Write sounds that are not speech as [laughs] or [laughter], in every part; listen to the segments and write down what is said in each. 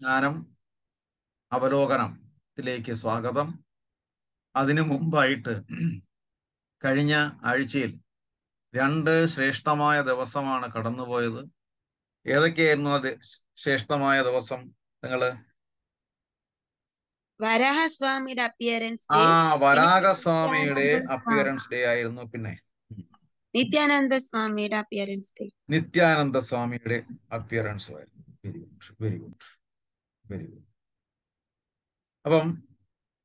ജ്ഞാനം അവലോകനത്തിലേക്ക് സ്വാഗതം അതിനു മുമ്പായിട്ട് കഴിഞ്ഞ ആഴ്ചയിൽ രണ്ട് ശ്രേഷ്ഠമായ ദിവസമാണ് കടന്നുപോയത് ഏതൊക്കെയായിരുന്നു അത് ശ്രേഷ്ഠമായ ദിവസം നിങ്ങള് വരാഹസ്വാമിയുടെ അപ്പിയറൻസ് ആ അപ്പിയറൻസ് ഡേ ആയിരുന്നു പിന്നെ നിത്യാനന്ദ സ്വാമിയുടെ അപ്പിയറൻസ് ഡേ നിത്യാനന്ദ സ്വാമിയുടെ അപ്പിയറൻസ് ആയിരുന്നു വെരി ഗുഡ് വെരി ഗുഡ് വരിക അപ്പം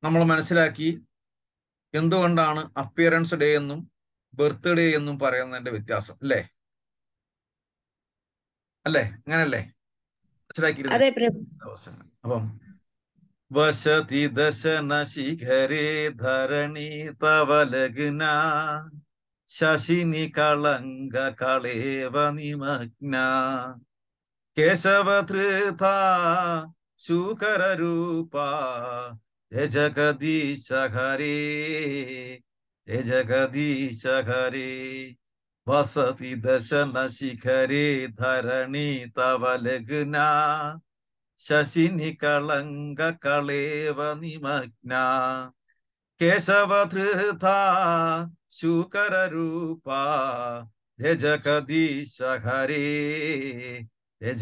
നമ്മൾ മനസ്സിലാക്കി എന്തുകൊണ്ടാണ് അപ്പിയറൻസ് ഡേ എന്നും ബർത്ത്ഡേ എന്നും പറയുന്നതിന്റെ വ്യത്യാസം അല്ലേ അല്ലേ അങ്ങനല്ലേ മനസ്സിലാക്കിയിരുന്നു അപ്പം വശതി ദശന ശിഖരേ ധരണി തവലഗ്ന ശശിനി കളങ്ക കളേവ നിമഗ്ന കേശവധൃത शुकर रूप जय जगदीश हरे जय जगदीश हरे वसति दशन शिखरे धरणी तव लग्ना शशिनि कलंग कलेव निमग्ना केशव धृता शुकर रूप जय जगदीश हरे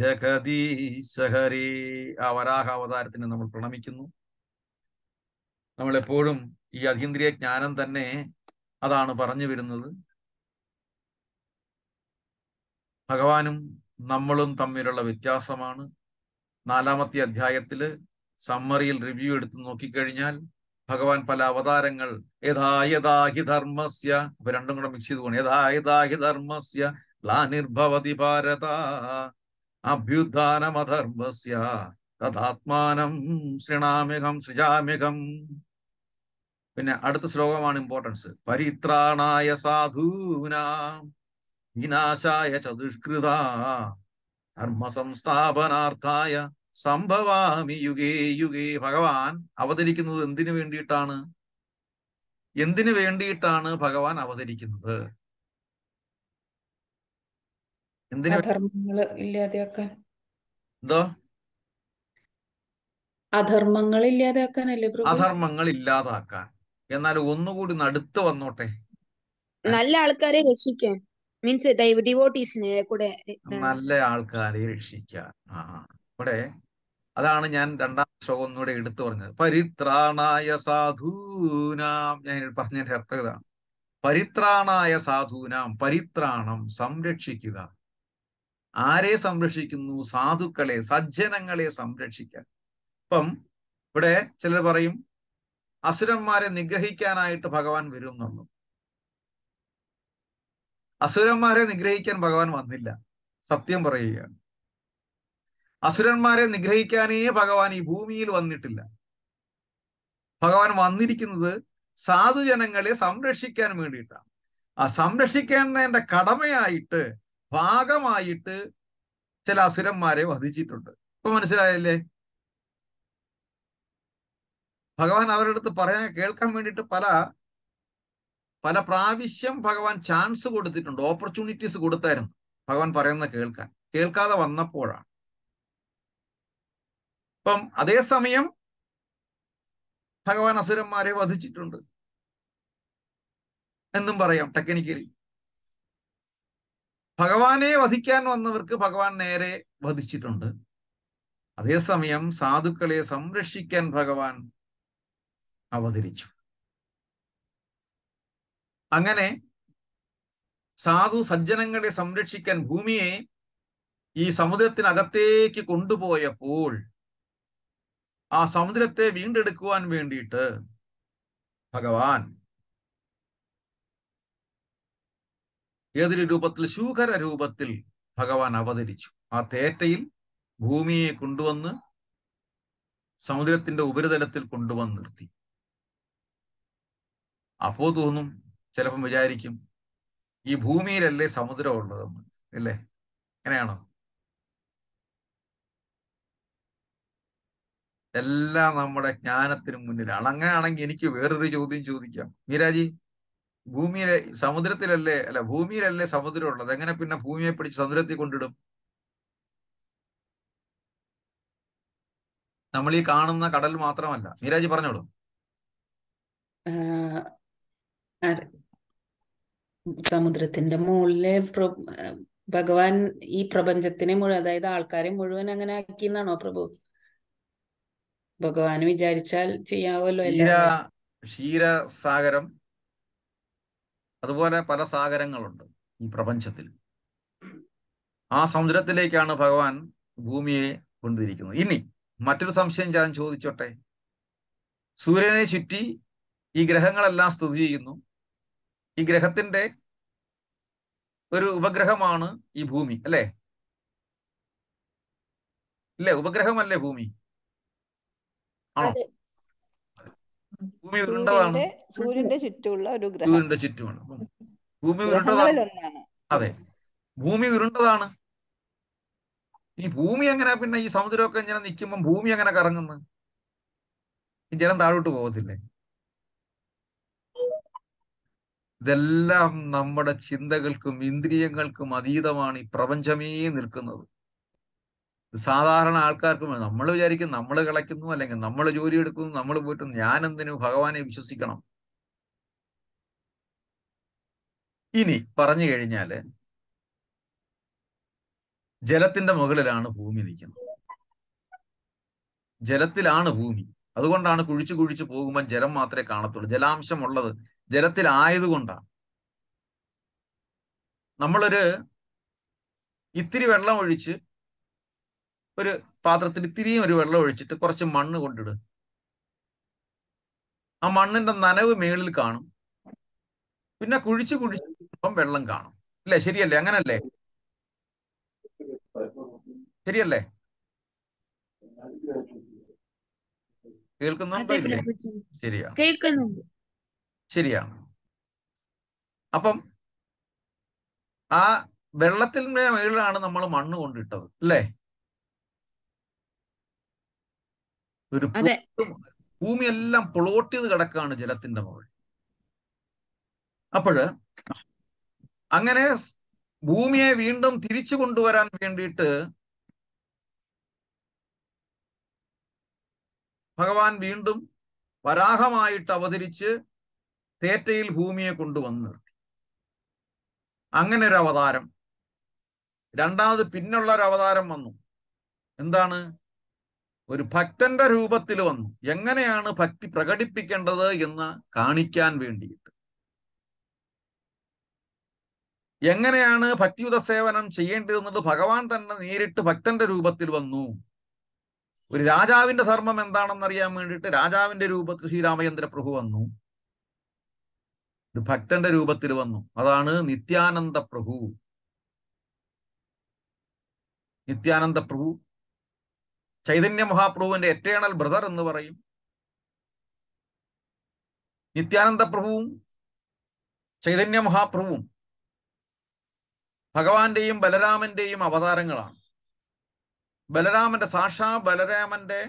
ജഗദീശഹരി ആ വരാഹ അവതാരത്തിന് നമ്മൾ പ്രണമിക്കുന്നു നമ്മൾ എപ്പോഴും ഈ അതീന്ദ്രിയ ജ്ഞാനം തന്നെ അതാണ് പറഞ്ഞു വരുന്നത് ഭഗവാനും നമ്മളും തമ്മിലുള്ള വ്യത്യാസമാണ് നാലാമത്തെ അധ്യായത്തില് സമ്മറിയിൽ റിവ്യൂ എടുത്ത് നോക്കിക്കഴിഞ്ഞാൽ ഭഗവാൻ പല അവതാരങ്ങൾ യഥാ ധർമ്മസ്യ രണ്ടും കൂടെ മിക്സ് ചെയ്ത് പോകണം യഥാ യഥാഹി ധർമ്മസ്യ ഗ്ലാനിർഭവതി ഭാരത അഭ്യുത്ഥാനമധർമ്മസ്യ തഥാത്മാനം ശൃണാമ്യകം സൃജാമ്യകം പിന്നെ അടുത്ത ശ്ലോകമാണ് ഇമ്പോർട്ടൻസ് പരിത്രാണായ സാധൂനാം വിനാശായ ചതുഷ്കൃത ധർമ്മ സംസ്ഥാപനാർത്ഥായ സംഭവാമി യുഗേ യുഗേ ഭഗവാൻ അവതരിക്കുന്നത് എന്തിനു വേണ്ടിയിട്ടാണ് എന്തിനു വേണ്ടിയിട്ടാണ് ഭഗവാൻ അവതരിക്കുന്നത് അധർമ്മങ്ങൾ ഇല്ലാതാക്കാനല്ലേ അധർമ്മങ്ങൾ ഇല്ലാതാക്കാൻ എന്നാൽ ഒന്നുകൂടി നടുത്ത് വന്നോട്ടെ നല്ല ആൾക്കാരെ രക്ഷിക്കാൻ മീൻസ് ഡിവോട്ടീസിനെ കൂടെ നല്ല ആൾക്കാരെ രക്ഷിക്കാൻ ആ ഇവിടെ അതാണ് ഞാൻ രണ്ടാം ശ്ലോകം ഒന്നുകൂടെ എടുത്തു പറഞ്ഞത് പരിത്രാണായ സാധൂനാം ഞാൻ പറഞ്ഞതിന്റെ അർത്ഥം ഇതാണ് പരിത്രാണായ സാധൂനാം പരിത്രാണം സംരക്ഷിക്കുക ആരെ സംരക്ഷിക്കുന്നു സാധുക്കളെ സജ്ജനങ്ങളെ സംരക്ഷിക്കാൻ ഇപ്പം ഇവിടെ ചിലർ പറയും അസുരന്മാരെ നിഗ്രഹിക്കാനായിട്ട് ഭഗവാൻ വരും എന്നുള്ളു അസുരന്മാരെ നിഗ്രഹിക്കാൻ ഭഗവാൻ വന്നില്ല സത്യം പറയുകയാണ് അസുരന്മാരെ നിഗ്രഹിക്കാനേ ഭഗവാൻ ഈ ഭൂമിയിൽ വന്നിട്ടില്ല ഭഗവാൻ വന്നിരിക്കുന്നത് സാധുജനങ്ങളെ സംരക്ഷിക്കാൻ വേണ്ടിയിട്ടാണ് ആ സംരക്ഷിക്കേണ്ടതിന്റെ കടമയായിട്ട് ഭാഗമായിട്ട് ചില അസുരന്മാരെ വധിച്ചിട്ടുണ്ട് ഇപ്പൊ മനസ്സിലായല്ലേ ഭഗവാൻ അവരുടെ അടുത്ത് പറയാൻ കേൾക്കാൻ വേണ്ടിയിട്ട് പല പല പ്രാവശ്യം ഭഗവാൻ ചാൻസ് കൊടുത്തിട്ടുണ്ട് ഓപ്പർച്യൂണിറ്റീസ് കൊടുത്തായിരുന്നു ഭഗവാൻ പറയുന്ന കേൾക്കാൻ കേൾക്കാതെ വന്നപ്പോഴാണ് ഇപ്പം അതേസമയം ഭഗവാൻ അസുരന്മാരെ വധിച്ചിട്ടുണ്ട് എന്നും പറയാം ടെക്നിക്കലി ഭഗവാനെ വധിക്കാൻ വന്നവർക്ക് ഭഗവാൻ നേരെ വധിച്ചിട്ടുണ്ട് അതേസമയം സാധുക്കളെ സംരക്ഷിക്കാൻ ഭഗവാൻ അവതരിച്ചു അങ്ങനെ സാധു സജ്ജനങ്ങളെ സംരക്ഷിക്കാൻ ഭൂമിയെ ഈ സമുദ്രത്തിനകത്തേക്ക് കൊണ്ടുപോയപ്പോൾ ആ സമുദ്രത്തെ വീണ്ടെടുക്കുവാൻ വേണ്ടിയിട്ട് ഭഗവാൻ ഏതൊരു രൂപത്തിൽ ശൂഹര രൂപത്തിൽ ഭഗവാൻ അവതരിച്ചു ആ തേറ്റയിൽ ഭൂമിയെ കൊണ്ടുവന്ന് സമുദ്രത്തിന്റെ ഉപരിതലത്തിൽ കൊണ്ടുവന്ന് നിർത്തി അപ്പോ തോന്നും ചിലപ്പം വിചാരിക്കും ഈ ഭൂമിയിലല്ലേ സമുദ്രം ഉള്ളതെന്ന് അല്ലേ എങ്ങനെയാണോ എല്ലാം നമ്മുടെ ജ്ഞാനത്തിനും മുന്നിലാണ് അങ്ങനെയാണെങ്കിൽ എനിക്ക് വേറൊരു ചോദ്യം ചോദിക്കാം മീരാജി ഭൂമിയിലെ സമുദ്രത്തിലല്ലേ അല്ല ഭൂമിയിലല്ലേ സമുദ്രം ഉള്ളത് എങ്ങനെ പിന്നെ ഭൂമിയെ പിടിച്ച് സമുദ്രത്തിൽ കൊണ്ടിടും നമ്മൾ ഈ കാണുന്ന കടൽ മാത്രമല്ല നീരാജി പറഞ്ഞോളൂ സമുദ്രത്തിന്റെ മുകളിലെ ഭഗവാൻ ഈ പ്രപഞ്ചത്തിനെ മുഴുവൻ അതായത് ആൾക്കാരെ മുഴുവൻ അങ്ങനെ ആക്കി എന്നാണോ പ്രഭു ഭഗവാൻ വിചാരിച്ചാൽ ചെയ്യാവല്ലോ ക്ഷീരസാഗരം അതുപോലെ പല സാഗരങ്ങളുണ്ട് ഈ പ്രപഞ്ചത്തിൽ ആ സമുദ്രത്തിലേക്കാണ് ഭഗവാൻ ഭൂമിയെ കൊണ്ടുവരിക്കുന്നത് ഇനി മറ്റൊരു സംശയം ഞാൻ ചോദിച്ചോട്ടെ സൂര്യനെ ചുറ്റി ഈ ഗ്രഹങ്ങളെല്ലാം സ്ഥിതി ചെയ്യുന്നു ഈ ഗ്രഹത്തിന്റെ ഒരു ഉപഗ്രഹമാണ് ഈ ഭൂമി അല്ലേ ഇല്ലേ ഉപഗ്രഹമല്ലേ ഭൂമി ആണോ ഭൂമി ഉരുണ്ടതാണ് സൂര്യന്റെ ചുറ്റുമുള്ള ഒരു സൂര്യന്റെ ചുറ്റുമാണ് ഭൂമി ഉരുണ്ടതാണ് അതെ ഭൂമി ഉരുണ്ടതാണ് ഈ ഭൂമി എങ്ങനെ പിന്നെ ഈ സമുദ്രമൊക്കെ ഇങ്ങനെ നിൽക്കുമ്പോൾ ഭൂമി എങ്ങനെ കറങ്ങുന്നു ഈ ജലം താഴോട്ട് പോകത്തില്ലേ ഇതെല്ലാം നമ്മുടെ ചിന്തകൾക്കും ഇന്ദ്രിയങ്ങൾക്കും അതീതമാണ് ഈ പ്രപഞ്ചമേ നിൽക്കുന്നത് സാധാരണ ആൾക്കാർക്ക് നമ്മൾ വിചാരിക്കും നമ്മൾ കളയ്ക്കുന്നു അല്ലെങ്കിൽ നമ്മൾ ജോലി എടുക്കുന്നു നമ്മൾ പോയിട്ട് ഞാൻ എന്തിനു ഭഗവാനെ വിശ്വസിക്കണം ഇനി പറഞ്ഞു കഴിഞ്ഞാല് ജലത്തിന്റെ മുകളിലാണ് ഭൂമി നിൽക്കുന്നത് ജലത്തിലാണ് ഭൂമി അതുകൊണ്ടാണ് കുഴിച്ചു കുഴിച്ചു പോകുമ്പോൾ ജലം മാത്രമേ കാണത്തുള്ളൂ ജലാംശം ഉള്ളത് ജലത്തിലായതുകൊണ്ടാണ് നമ്മളൊരു ഇത്തിരി വെള്ളം ഒഴിച്ച് ഒരു പാത്രത്തിൽ ഇത്തിരിയും ഒരു വെള്ളം ഒഴിച്ചിട്ട് കുറച്ച് മണ്ണ് കൊണ്ടിടുക ആ മണ്ണിന്റെ നനവ് മേളിൽ കാണും പിന്നെ കുഴിച്ച് കുഴിച്ചിപ്പം വെള്ളം കാണും അല്ലേ ശരിയല്ലേ അങ്ങനല്ലേ ശരിയല്ലേ കേൾക്കുന്നുണ്ടോ ഇല്ലേ ശരിയാണ് അപ്പം ആ വെള്ളത്തിന്റെ മേളിലാണ് നമ്മൾ മണ്ണ് കൊണ്ടിട്ടത് അല്ലേ ഒരു ഭൂമിയെല്ലാം പ്ലോട്ട് ചെയ്ത് കിടക്കുകയാണ് ജലത്തിന്റെ മുകളിൽ അപ്പോഴ് അങ്ങനെ ഭൂമിയെ വീണ്ടും തിരിച്ചു കൊണ്ടുവരാൻ വേണ്ടിയിട്ട് ഭഗവാൻ വീണ്ടും വരാഹമായിട്ട് അവതരിച്ച് തേറ്റയിൽ ഭൂമിയെ കൊണ്ടുവന്ന് നിർത്തി അങ്ങനെ ഒരു അവതാരം രണ്ടാമത് പിന്നുള്ള ഒരു അവതാരം വന്നു എന്താണ് ഒരു ഭക്തന്റെ രൂപത്തിൽ വന്നു എങ്ങനെയാണ് ഭക്തി പ്രകടിപ്പിക്കേണ്ടത് എന്ന് കാണിക്കാൻ വേണ്ടിയിട്ട് എങ്ങനെയാണ് ഭക്തിയുത സേവനം ചെയ്യേണ്ടതെന്നുള്ളത് ഭഗവാൻ തന്നെ നേരിട്ട് ഭക്തന്റെ രൂപത്തിൽ വന്നു ഒരു രാജാവിന്റെ ധർമ്മം എന്താണെന്ന് അറിയാൻ വേണ്ടിയിട്ട് രാജാവിന്റെ രൂപത്തിൽ ശ്രീരാമചന്ദ്ര പ്രഭു വന്നു ഒരു ഭക്തന്റെ രൂപത്തിൽ വന്നു അതാണ് നിത്യാനന്ദ പ്രഭു നിത്യാനന്ദ പ്രഭു ചൈതന്യ മഹാപ്രഭുവിന്റെ എറ്റേണൽ ബ്രദർ എന്ന് പറയും നിത്യാനന്ദ പ്രഭുവും ചൈതന്യ മഹാപ്രഭുവും ഭഗവാന്റെയും ബലരാമന്റെയും അവതാരങ്ങളാണ് ബലരാമന്റെ സാക്ഷാ ബലരാമന്റെ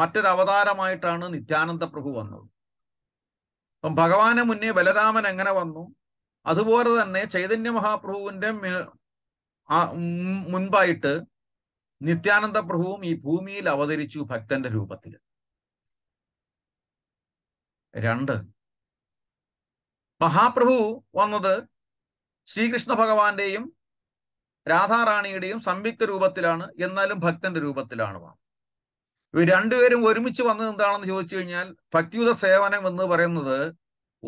മറ്റൊരു അവതാരമായിട്ടാണ് നിത്യാനന്ദ പ്രഭു വന്നത് അപ്പം ഭഗവാന് മുന്നേ ബലരാമൻ എങ്ങനെ വന്നു അതുപോലെ തന്നെ ചൈതന്യ മഹാപ്രഭുവിന്റെ മുൻപായിട്ട് നിത്യാനന്ദ പ്രഭുവും ഈ ഭൂമിയിൽ അവതരിച്ചു ഭക്തന്റെ രൂപത്തിൽ രണ്ട് മഹാപ്രഭു വന്നത് ശ്രീകൃഷ്ണ ഭഗവാന്റെയും രാധാറാണിയുടെയും സംയുക്ത രൂപത്തിലാണ് എന്നാലും ഭക്തന്റെ രൂപത്തിലാണ് ഇവർ രണ്ടുപേരും ഒരുമിച്ച് വന്നത് എന്താണെന്ന് ചോദിച്ചു കഴിഞ്ഞാൽ ഭക്തിയുത സേവനം എന്ന് പറയുന്നത്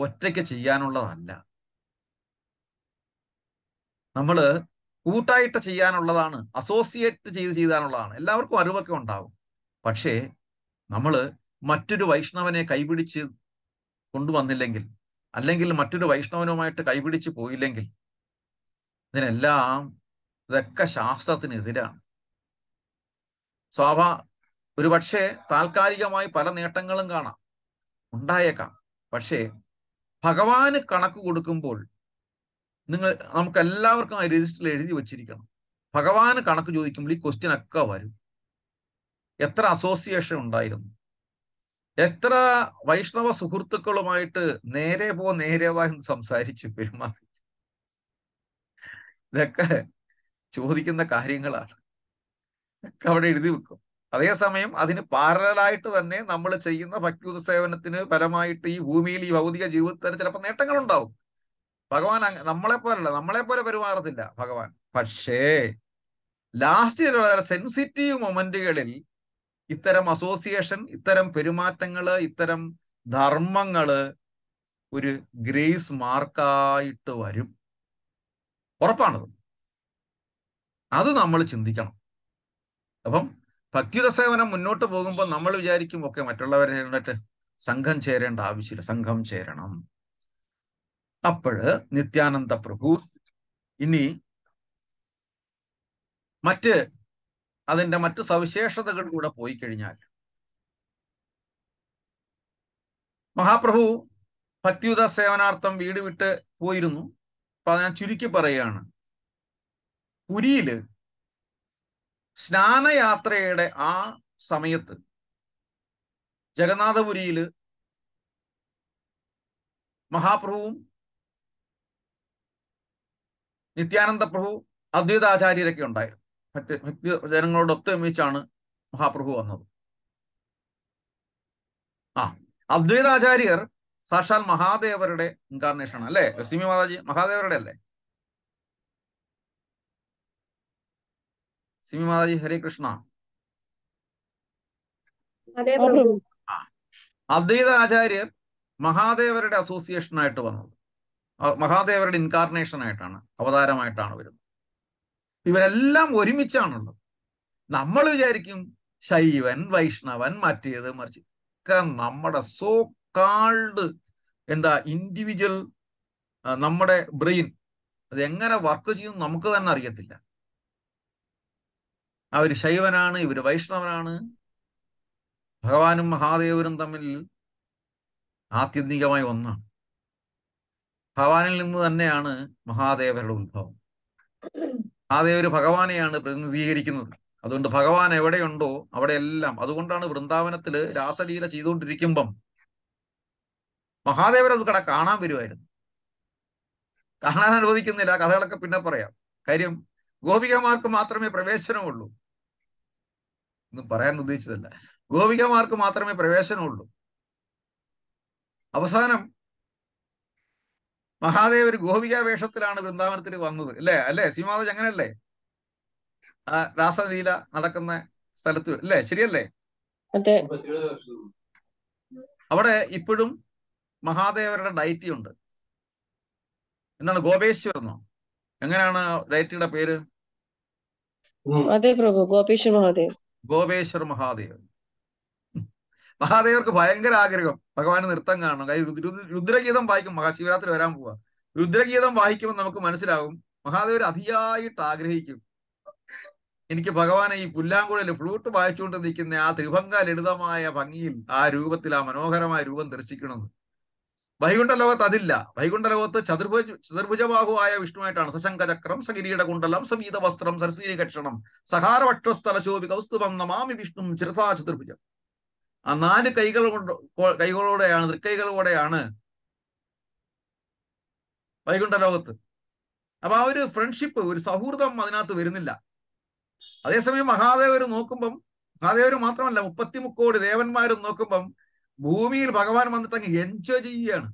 ഒറ്റയ്ക്ക് ചെയ്യാനുള്ളതല്ല നമ്മള് കൂട്ടായിട്ട് ചെയ്യാനുള്ളതാണ് അസോസിയേറ്റ് ചെയ്ത് ചെയ്യാനുള്ളതാണ് എല്ലാവർക്കും അറിവൊക്കെ ഉണ്ടാവും പക്ഷേ നമ്മൾ മറ്റൊരു വൈഷ്ണവനെ കൈപിടിച്ച് കൊണ്ടുവന്നില്ലെങ്കിൽ അല്ലെങ്കിൽ മറ്റൊരു വൈഷ്ണവനുമായിട്ട് കൈപിടിച്ച് പോയില്ലെങ്കിൽ ഇതിനെല്ലാം ഇതൊക്കെ ശാസ്ത്രത്തിനെതിരാണ് സ്വാഭാ ഒരു പക്ഷേ താൽക്കാലികമായി പല നേട്ടങ്ങളും കാണാം ഉണ്ടായേക്കാം പക്ഷേ ഭഗവാന് കണക്ക് കൊടുക്കുമ്പോൾ നിങ്ങൾ നമുക്ക് എല്ലാവർക്കും ആ രജിസ്റ്ററിൽ എഴുതി വെച്ചിരിക്കണം ഭഗവാന് കണക്ക് ചോദിക്കുമ്പോൾ ഈ ക്വസ്റ്റ്യൻ ഒക്കെ വരും എത്ര അസോസിയേഷൻ ഉണ്ടായിരുന്നു എത്ര വൈഷ്ണവ സുഹൃത്തുക്കളുമായിട്ട് നേരെ പോ നേരെ വാ എന്ന് സംസാരിച്ചു പെരുമാറി ഇതൊക്കെ ചോദിക്കുന്ന കാര്യങ്ങളാണ് ഒക്കെ അവിടെ എഴുതി വെക്കും അതേസമയം അതിന് പാരലായിട്ട് തന്നെ നമ്മൾ ചെയ്യുന്ന ഭക്തി സേവനത്തിന് ഫലമായിട്ട് ഈ ഭൂമിയിൽ ഈ ഭൗതിക ജീവിതത്തിന് ചിലപ്പോൾ നേട്ടങ്ങളുണ്ടാവും ഭഗവാൻ നമ്മളെ പോലല്ല നമ്മളെ പോലെ പെരുമാറത്തില്ല ഭഗവാൻ പക്ഷേ ലാസ്റ്റ് വളരെ സെൻസിറ്റീവ് മൊമെന്റുകളിൽ ഇത്തരം അസോസിയേഷൻ ഇത്തരം പെരുമാറ്റങ്ങള് ഇത്തരം ധർമ്മങ്ങള് ഒരു ഗ്രേസ് മാർക്കായിട്ട് വരും ഉറപ്പാണത് അത് നമ്മൾ ചിന്തിക്കണം അപ്പം ഭക്തിയുത സേവനം മുന്നോട്ട് പോകുമ്പോൾ നമ്മൾ വിചാരിക്കും ഒക്കെ മറ്റുള്ളവരെ സംഘം ചേരേണ്ട ആവശ്യമില്ല സംഘം ചേരണം അപ്പോഴ് നിത്യാനന്ദ പ്രഭു ഇനി മറ്റ് അതിന്റെ മറ്റു സവിശേഷതകൾ കൂടെ പോയി കഴിഞ്ഞാൽ മഹാപ്രഭു ഭക്തിയുത സേവനാർത്ഥം വീട് വിട്ട് പോയിരുന്നു അപ്പൊ ഞാൻ ചുരുക്കി പറയുകയാണ് പുരിയില് സ്നാനയാത്രയുടെ ആ സമയത്ത് ജഗന്നാഥപുരിയില് മഹാപ്രഭുവും നിത്യാനന്ദ പ്രഭു അദ്വൈതാചാര്യരൊക്കെ ഉണ്ടായിരുന്നു ഭക്തി ഭക്തി ജനങ്ങളോടൊത്തൊരുമിച്ചാണ് മഹാപ്രഭു വന്നത് ആ അദ്വൈതാചാര്യർ സാക്ഷാൽ മഹാദേവരുടെ ഇൻകാർണേഷൻ ആണ് അല്ലേ ലക്ഷ്മി മാതാജി മഹാദേവരുടെ അല്ലേ സിമി മാതാജി ഹരേ കൃഷ്ണ അദ്വൈതാചാര്യർ മഹാദേവരുടെ അസോസിയേഷനായിട്ട് വന്നത് മഹാദേവരുടെ ഇൻകാർണേഷൻ ആയിട്ടാണ് അവതാരമായിട്ടാണ് വരുന്നത് ഇവരെല്ലാം ഒരുമിച്ചാണുള്ളത് നമ്മൾ വിചാരിക്കും ശൈവൻ വൈഷ്ണവൻ മറ്റേത് മറിച്ച് ഒക്കെ നമ്മുടെ സോ കാൾഡ് എന്താ ഇൻഡിവിജ്വൽ നമ്മുടെ ബ്രെയിൻ അത് എങ്ങനെ വർക്ക് ചെയ്യും നമുക്ക് തന്നെ അറിയത്തില്ല അവർ ശൈവനാണ് ഇവർ വൈഷ്ണവനാണ് ഭഗവാനും മഹാദേവരും തമ്മിൽ ആത്യന്തികമായി ഒന്നാണ് ഭഗവാനിൽ നിന്ന് തന്നെയാണ് മഹാദേവരുടെ ഉത്ഭവം മഹാദേവർ ഭഗവാനെയാണ് പ്രതിനിധീകരിക്കുന്നത് അതുകൊണ്ട് ഭഗവാൻ എവിടെയുണ്ടോ അവിടെ എല്ലാം അതുകൊണ്ടാണ് വൃന്ദാവനത്തിൽ രാസലീല ചെയ്തുകൊണ്ടിരിക്കുമ്പം അത് കട കാണാൻ വരുമായിരുന്നു കാണാൻ അനുവദിക്കുന്നില്ല കഥകളൊക്കെ പിന്നെ പറയാം കാര്യം ഗോപികമാർക്ക് മാത്രമേ പ്രവേശനമുള്ളൂ ഒന്നും പറയാൻ ഉദ്ദേശിച്ചതല്ല ഗോപികമാർക്ക് മാത്രമേ പ്രവേശനമുള്ളൂ അവസാനം മഹാദേവ് ഒരു ഗോപിക വേഷത്തിലാണ് വൃന്ദാവനത്തിൽ വന്നത് അല്ലേ അല്ലേ സീമാധജ് അങ്ങനെയല്ലേ രാസലീല നടക്കുന്ന സ്ഥലത്ത് അല്ലേ ശരിയല്ലേ അവിടെ ഇപ്പോഴും മഹാദേവരുടെ ഡയറ്റി ഉണ്ട് എന്താണ് ഗോപേശ്വരനോ എങ്ങനെയാണ് ഡയറ്റിയുടെ പേര് അതെ പ്രഭു ഗോപേശ്വർ മഹാദേവ് ഗോപേശ്വർ മഹാദേവ് മഹാദേവർക്ക് ഭയങ്കര ആഗ്രഹം ഭഗവാന് നൃത്തം കാണണം കാര്യം രുദ്രഗീതം വായിക്കും മഹാശിവരാത്രി വരാൻ പോവാ രുദ്രഗീതം വായിക്കുമ്പോൾ നമുക്ക് മനസ്സിലാവും മഹാദേവർ അതിയായിട്ട് ആഗ്രഹിക്കും എനിക്ക് ഭഗവാനെ ഈ പുല്ലാങ്കുഴൽ ഫ്ലൂട്ട് വായിച്ചുകൊണ്ട് നിൽക്കുന്ന ആ ത്രിഭംഗ ലളിതമായ ഭംഗിയിൽ ആ രൂപത്തിൽ ആ മനോഹരമായ രൂപം ദർശിക്കണമെന്ന് വൈകുണ്ഠ ലോകത്ത് അതില്ല വൈകുണ്ഠ ലോകത്ത് ചതുർഭുജ ചതുർഭുജബാഹുവായ വിഷ്ണുവായിട്ടാണ് സശങ്കചക്രം സഗിരീട കുണ്ടലം സംഗീത വസ്ത്രം സരസ്വീരി കക്ഷണം സഹാരവക്ഷസ്ഥല ശോഭി കൗസ്തുഭം നമാമി വിഷ്ണു ചിരസാ ചതുർഭുജം ആ നാല് കൈകൾ കൊണ്ട് കൈകളോടെയാണ് തൃക്കൈകളോടെയാണ് വൈകുണ്ഠ ലോകത്ത് അപ്പൊ ആ ഒരു ഫ്രണ്ട്ഷിപ്പ് ഒരു സൗഹൃദം അതിനകത്ത് വരുന്നില്ല അതേസമയം മഹാദേവർ നോക്കുമ്പം മഹാദേവർ മാത്രമല്ല മുപ്പത്തി മുക്കോടി ദേവന്മാരും നോക്കുമ്പം ഭൂമിയിൽ ഭഗവാൻ വന്നിട്ട് അങ്ങ് എൻജോയ് ചെയ്യുകയാണ്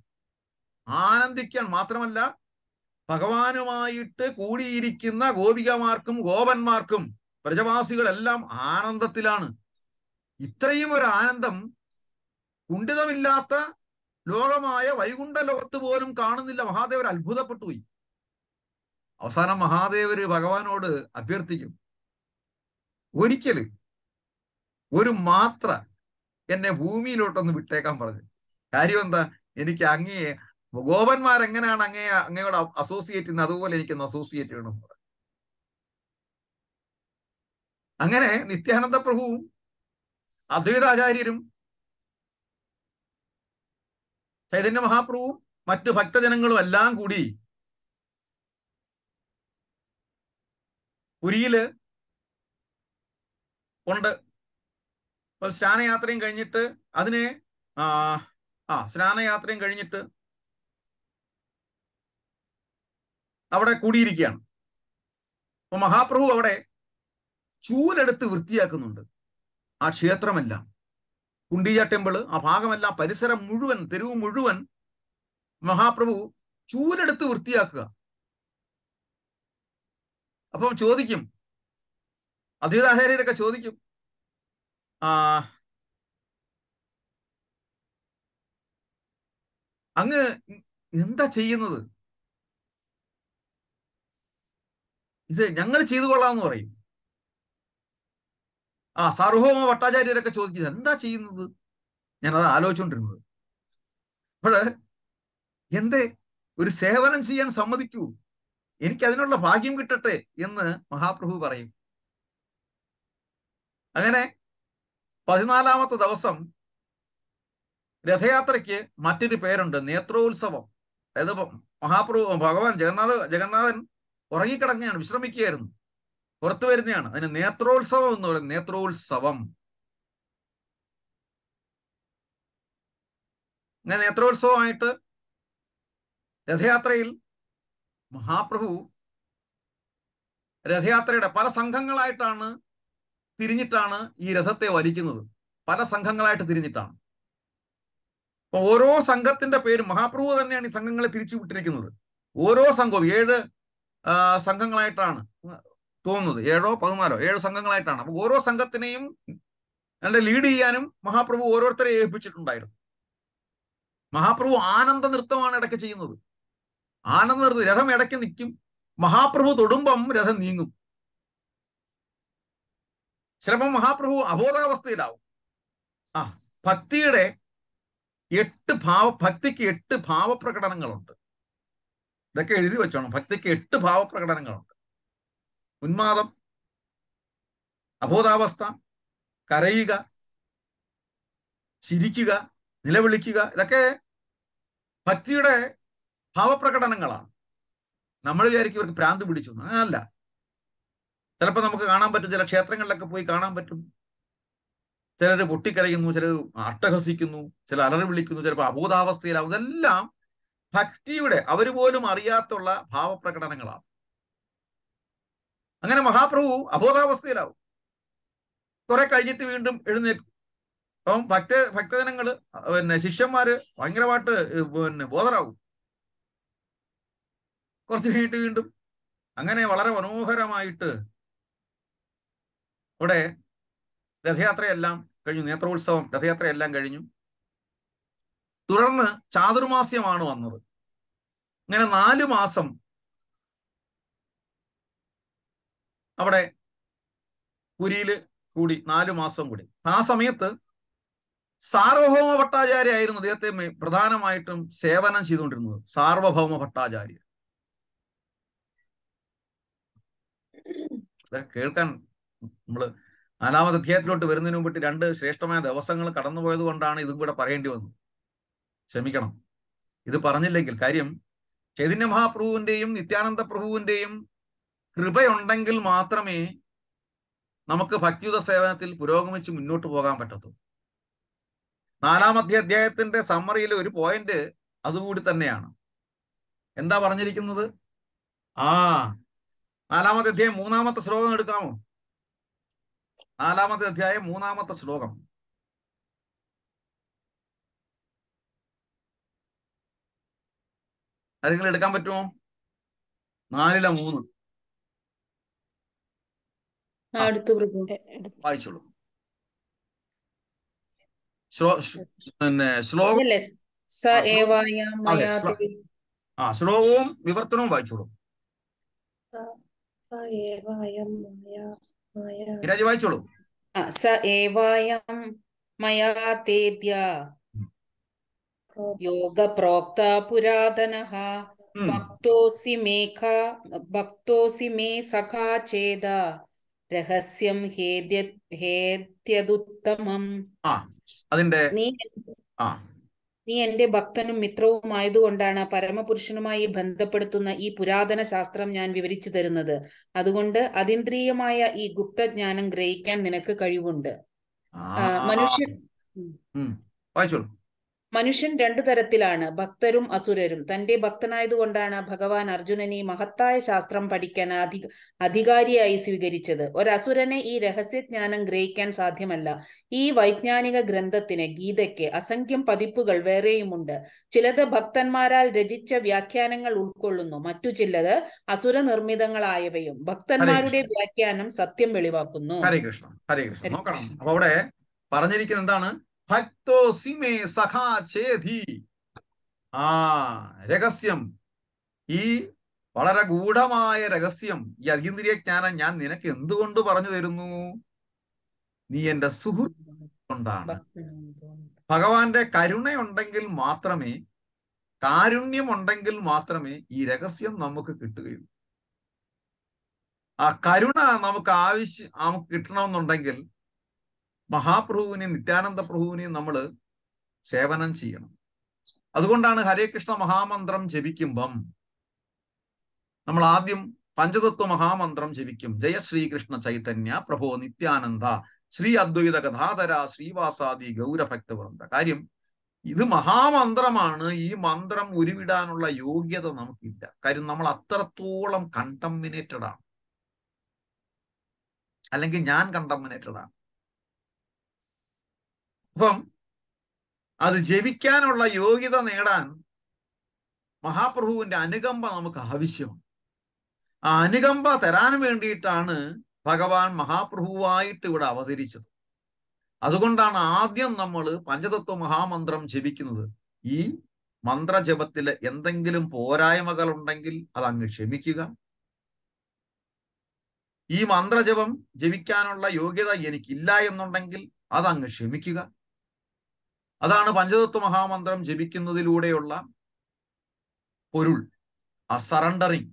ആനന്ദിക്കാൻ മാത്രമല്ല ഭഗവാനുമായിട്ട് കൂടിയിരിക്കുന്ന ഗോപികമാർക്കും ഗോപന്മാർക്കും പ്രജവാസികളെല്ലാം ആനന്ദത്തിലാണ് ഇത്രയും ഒരു ആനന്ദം കുണ്ഠിതമില്ലാത്ത ലോകമായ വൈകുണ്ഠ ലോകത്ത് പോലും കാണുന്നില്ല മഹാദേവർ അത്ഭുതപ്പെട്ടു പോയി അവസാനം മഹാദേവർ ഭഗവാനോട് അഭ്യർത്ഥിക്കും ഒരിക്കല് ഒരു മാത്ര എന്നെ ഭൂമിയിലോട്ടൊന്ന് വിട്ടേക്കാൻ പറഞ്ഞു കാര്യം എന്താ എനിക്ക് അങ്ങയെ ഗോപന്മാരെങ്ങനെയാണ് എങ്ങനെയാണ് അങ്ങയെ അങ്ങയോട് അസോസിയേറ്റ് ചെയ്യുന്നത് അതുപോലെ എനിക്കൊന്ന് അസോസിയേറ്റ് ചെയ്യണം അങ്ങനെ നിത്യാനന്ദ പ്രഭുവും അദ്വൈതാചാര്യരും ചൈതന്യ മഹാപ്രഭുവും മറ്റു ഭക്തജനങ്ങളും എല്ലാം കൂടി പുരിയില് ഉണ്ട് അപ്പോൾ സ്നാനയാത്രയും കഴിഞ്ഞിട്ട് അതിനെ ആ സ്നാനയാത്രയും കഴിഞ്ഞിട്ട് അവിടെ കൂടിയിരിക്കുകയാണ് അപ്പൊ മഹാപ്രഭു അവിടെ ചൂലെടുത്ത് വൃത്തിയാക്കുന്നുണ്ട് ആ ക്ഷേത്രമെല്ലാം കുണ്ടീജ ടെമ്പിള് ആ ഭാഗമല്ല പരിസരം മുഴുവൻ തെരുവ് മുഴുവൻ മഹാപ്രഭു ചൂലെടുത്ത് വൃത്തിയാക്കുക അപ്പം ചോദിക്കും അദ്വൈതാചാര്യരൊക്കെ ചോദിക്കും ആ അങ്ങ് എന്താ ചെയ്യുന്നത് ഇത് ഞങ്ങൾ ചെയ്തു എന്ന് പറയും ആ സാർവഭൗമ ഭട്ടാചാര്യരൊക്കെ ചോദിച്ചത് എന്താ ചെയ്യുന്നത് ഞാനത് ആലോചിച്ചുകൊണ്ടിരുന്നത് അപ്പോഴ് എന്തേ ഒരു സേവനം ചെയ്യാൻ സമ്മതിക്കൂ എനിക്ക് അതിനുള്ള ഭാഗ്യം കിട്ടട്ടെ എന്ന് മഹാപ്രഭു പറയും അങ്ങനെ പതിനാലാമത്തെ ദിവസം രഥയാത്രയ്ക്ക് മറ്റൊരു പേരുണ്ട് നേത്രോത്സവം അതായത് മഹാപ്രഭു ഭഗവാൻ ജഗന്നാഥ ജഗന്നാഥൻ ഉറങ്ങിക്കിടങ്ങുകയാണ് വിശ്രമിക്കുകയായിരുന്നു പുറത്തു വരുന്നതാണ് അതിന് നേത്രോത്സവം എന്ന് പറയുന്നത് നേത്രോത്സവം അങ്ങനെ നേത്രോത്സവമായിട്ട് രഥയാത്രയിൽ മഹാപ്രഭു രഥയാത്രയുടെ പല സംഘങ്ങളായിട്ടാണ് തിരിഞ്ഞിട്ടാണ് ഈ രഥത്തെ വലിക്കുന്നത് പല സംഘങ്ങളായിട്ട് തിരിഞ്ഞിട്ടാണ് അപ്പൊ ഓരോ സംഘത്തിന്റെ പേര് മഹാപ്രഭു തന്നെയാണ് ഈ സംഘങ്ങളെ തിരിച്ചു വിട്ടിരിക്കുന്നത് ഓരോ സംഘവും ഏഴ് സംഘങ്ങളായിട്ടാണ് തോന്നുന്നത് ഏഴോ പതിനാലോ ഏഴ് സംഘങ്ങളായിട്ടാണ് അപ്പൊ ഓരോ സംഘത്തിനെയും അല്ലെ ലീഡ് ചെയ്യാനും മഹാപ്രഭു ഓരോരുത്തരെ ഏൽപ്പിച്ചിട്ടുണ്ടായിരുന്നു മഹാപ്രഭു ആനന്ദ നൃത്തമാണ് ഇടയ്ക്ക് ചെയ്യുന്നത് ആനന്ദ നൃത്തം രഥം ഇടയ്ക്ക് നിൽക്കും മഹാപ്രഭു തൊടുമ്പം രഥം നീങ്ങും ചിലപ്പോൾ മഹാപ്രഭു അബോധാവസ്ഥയിലാവും ആ ഭക്തിയുടെ എട്ട് ഭാവ ഭക്തിക്ക് എട്ട് ഭാവപ്രകടനങ്ങളുണ്ട് ഇതൊക്കെ എഴുതി വെച്ചോണം ഭക്തിക്ക് എട്ട് ഭാവപ്രകടനങ്ങളുണ്ട് ഉന്മാദം അബോധാവസ്ഥ കരയുക ചിരിക്കുക നിലവിളിക്കുക ഇതൊക്കെ ഭക്തിയുടെ ഭാവപ്രകടനങ്ങളാണ് നമ്മൾ വിചാരിക്കും ഇവർക്ക് പ്രാന്ത് പിടിച്ചു അല്ല ചിലപ്പോൾ നമുക്ക് കാണാൻ പറ്റും ചില ക്ഷേത്രങ്ങളിലൊക്കെ പോയി കാണാൻ പറ്റും ചിലർ പൊട്ടിക്കരയുന്നു ചിലർ അട്ടഹസിക്കുന്നു ചില അലറി വിളിക്കുന്നു ചിലപ്പോൾ അബോധാവസ്ഥയിലാവും ഇതെല്ലാം ഭക്തിയുടെ അവർ പോലും അറിയാത്തുള്ള ഭാവപ്രകടനങ്ങളാണ് അങ്ങനെ മഹാപ്രഭു അബോധാവസ്ഥയിലാവും കുറെ കഴിഞ്ഞിട്ട് വീണ്ടും എഴുന്നേക്കും അപ്പം ഭക്ത ഭക്തജനങ്ങള് പിന്നെ ശിഷ്യന്മാര് ഭയങ്കരമായിട്ട് പിന്നെ ബോധരാകും കുറച്ച് കഴിഞ്ഞിട്ട് വീണ്ടും അങ്ങനെ വളരെ മനോഹരമായിട്ട് ഇവിടെ രഥയാത്രയെല്ലാം കഴിഞ്ഞു നേത്രോത്സവം രഥയാത്രയെല്ലാം കഴിഞ്ഞു തുടർന്ന് ചാതുർമാസ്യമാണ് വന്നത് ഇങ്ങനെ നാലു മാസം അവിടെ പുരിയിൽ കൂടി നാലു മാസം കൂടി ആ സമയത്ത് സാർവഭൗമ ഭട്ടാചാര്യ ആയിരുന്നു അദ്ദേഹത്തെ പ്രധാനമായിട്ടും സേവനം ചെയ്തുകൊണ്ടിരുന്നത് സാർവഭൗമ ഭട്ടാചാര്യ കേൾക്കാൻ നമ്മള് നാലാമത് അധ്യായത്തിലോട്ട് വരുന്നതിന് മുമ്പിട്ട് രണ്ട് ശ്രേഷ്ഠമായ ദിവസങ്ങൾ കടന്നുപോയത് കൊണ്ടാണ് ഇതും കൂടെ പറയേണ്ടി വന്നത് ക്ഷമിക്കണം ഇത് പറഞ്ഞില്ലെങ്കിൽ കാര്യം ചൈതന്യ മഹാപ്രഭുവിന്റെയും നിത്യാനന്ദ പ്രഭുവിന്റെയും കൃപയുണ്ടെങ്കിൽ മാത്രമേ നമുക്ക് ഭക്തിയുത സേവനത്തിൽ പുരോഗമിച്ച് മുന്നോട്ട് പോകാൻ പറ്റത്തുള്ളൂ നാലാമധ്യ അധ്യായത്തിന്റെ സമ്മറിയിലെ ഒരു പോയിന്റ് അതുകൂടി തന്നെയാണ് എന്താ പറഞ്ഞിരിക്കുന്നത് ആ നാലാമത്തെ അധ്യായം മൂന്നാമത്തെ ശ്ലോകം എടുക്കാമോ നാലാമത്തെ അധ്യായം മൂന്നാമത്തെ ശ്ലോകം ആരെങ്കിലും എടുക്കാൻ പറ്റുമോ നാലിലെ മൂന്ന് വായിച്ചോളൂ പിന്നെ ശ്ലോകം ആ ശ്ലോകവും വിവർത്തനവും വായിച്ചോളൂ രാജി വായിച്ചോളൂ സ ഏവായം മയാ തേദ്യ യോഗപ്രോക്ത പുരാതനഃ ഭക്തോസി മേഘ ഭക്തോസി മേ സഖാ ചേത രഹസ്യം ഹേദ്യതുത്തമം ആ അതിന്റെ നീ ആ നീ എന്റെ ഭക്തനും മിത്രവുമായതുകൊണ്ടാണ് പരമപുരുഷനുമായി ബന്ധപ്പെടുത്തുന്ന ഈ പുരാതന ശാസ്ത്രം ഞാൻ വിവരിച്ചു തരുന്നത് അതുകൊണ്ട് അതീന്ദ്രിയമായ ഈ ഗുപ്തജ്ഞാനം ഗ്രഹിക്കാൻ നിനക്ക് കഴിവുണ്ട് മനുഷ്യൻ മനുഷ്യൻ രണ്ടു തരത്തിലാണ് ഭക്തരും അസുരരും തന്റെ ഭക്തനായതുകൊണ്ടാണ് ഭഗവാൻ അർജുനനെ മഹത്തായ ശാസ്ത്രം പഠിക്കാൻ അധിക അധികാരിയായി സ്വീകരിച്ചത് ഒരസുരനെ ഈ രഹസ്യജ്ഞാനം ഗ്രഹിക്കാൻ സാധ്യമല്ല ഈ വൈജ്ഞാനിക ഗ്രന്ഥത്തിന് ഗീതയ്ക്ക് അസംഖ്യം പതിപ്പുകൾ വേറെയുമുണ്ട് ചിലത് ഭക്തന്മാരാൽ രചിച്ച വ്യാഖ്യാനങ്ങൾ ഉൾക്കൊള്ളുന്നു മറ്റു ചിലത് അസുര നിർമ്മിതങ്ങളായവയും ഭക്തന്മാരുടെ വ്യാഖ്യാനം സത്യം വെളിവാക്കുന്നു ഹരേ കൃഷ്ണ ഹരേ കൃഷ്ണ നോക്കണം അവിടെ പറഞ്ഞിരിക്കുന്നത് എന്താണ് ഭക്തോസിമേ സഖാ ചേതി ആ രഹസ്യം ഈ വളരെ ഗൂഢമായ രഹസ്യം ഈ അതീന്ദ്രിയ ജ്ഞാനം ഞാൻ നിനക്ക് എന്തുകൊണ്ട് പറഞ്ഞു തരുന്നു നീ എന്റെ സുഹൃത്തുകൊണ്ടാണ് ഭഗവാന്റെ കരുണയുണ്ടെങ്കിൽ മാത്രമേ കാരുണ്യമുണ്ടെങ്കിൽ മാത്രമേ ഈ രഹസ്യം നമുക്ക് കിട്ടുകയുള്ളൂ ആ കരുണ നമുക്ക് ആവശ്യം നമുക്ക് കിട്ടണമെന്നുണ്ടെങ്കിൽ മഹാപ്രഭുവിനെയും നിത്യാനന്ദ പ്രഭുവിനെയും നമ്മൾ സേവനം ചെയ്യണം അതുകൊണ്ടാണ് ഹരേ കൃഷ്ണ മഹാമന്ത്രം ജപിക്കുമ്പം നമ്മൾ ആദ്യം പഞ്ചതത്വ മഹാമന്ത്രം ജപിക്കും ജയ ശ്രീകൃഷ്ണ ചൈതന്യ പ്രഭോ നിത്യാനന്ദ ശ്രീ അദ്വൈത കഥാതര ശ്രീവാസാദി ഗൗരഭക്തവൃന്ദ കാര്യം ഇത് മഹാമന്ത്രമാണ് ഈ മന്ത്രം ഉരുവിടാനുള്ള യോഗ്യത നമുക്കില്ല കാര്യം നമ്മൾ അത്രത്തോളം കണ്ടമിനേറ്റഡാണ് അല്ലെങ്കിൽ ഞാൻ കണ്ടമിനേറ്റഡാണ് അപ്പം അത് ജപിക്കാനുള്ള യോഗ്യത നേടാൻ മഹാപ്രഭുവിന്റെ അനുകമ്പ നമുക്ക് ആവശ്യമാണ് ആ അനുകമ്പ തരാൻ വേണ്ടിയിട്ടാണ് ഭഗവാൻ മഹാപ്രഭുവായിട്ട് ഇവിടെ അവതരിച്ചത് അതുകൊണ്ടാണ് ആദ്യം നമ്മൾ പഞ്ചതത്വ മഹാമന്ത്രം ജപിക്കുന്നത് ഈ മന്ത്രജപത്തിൽ എന്തെങ്കിലും പോരായ്മകൾ ഉണ്ടെങ്കിൽ അത് അങ്ങ് ക്ഷമിക്കുക ഈ മന്ത്രജപം ജപിക്കാനുള്ള യോഗ്യത എനിക്കില്ല എന്നുണ്ടെങ്കിൽ അത് അങ്ങ് ക്ഷമിക്കുക അതാണ് പഞ്ചതത്വ മഹാമന്ത്രം ജപിക്കുന്നതിലൂടെയുള്ള പൊരുൾ ആ സറണ്ടറിങ്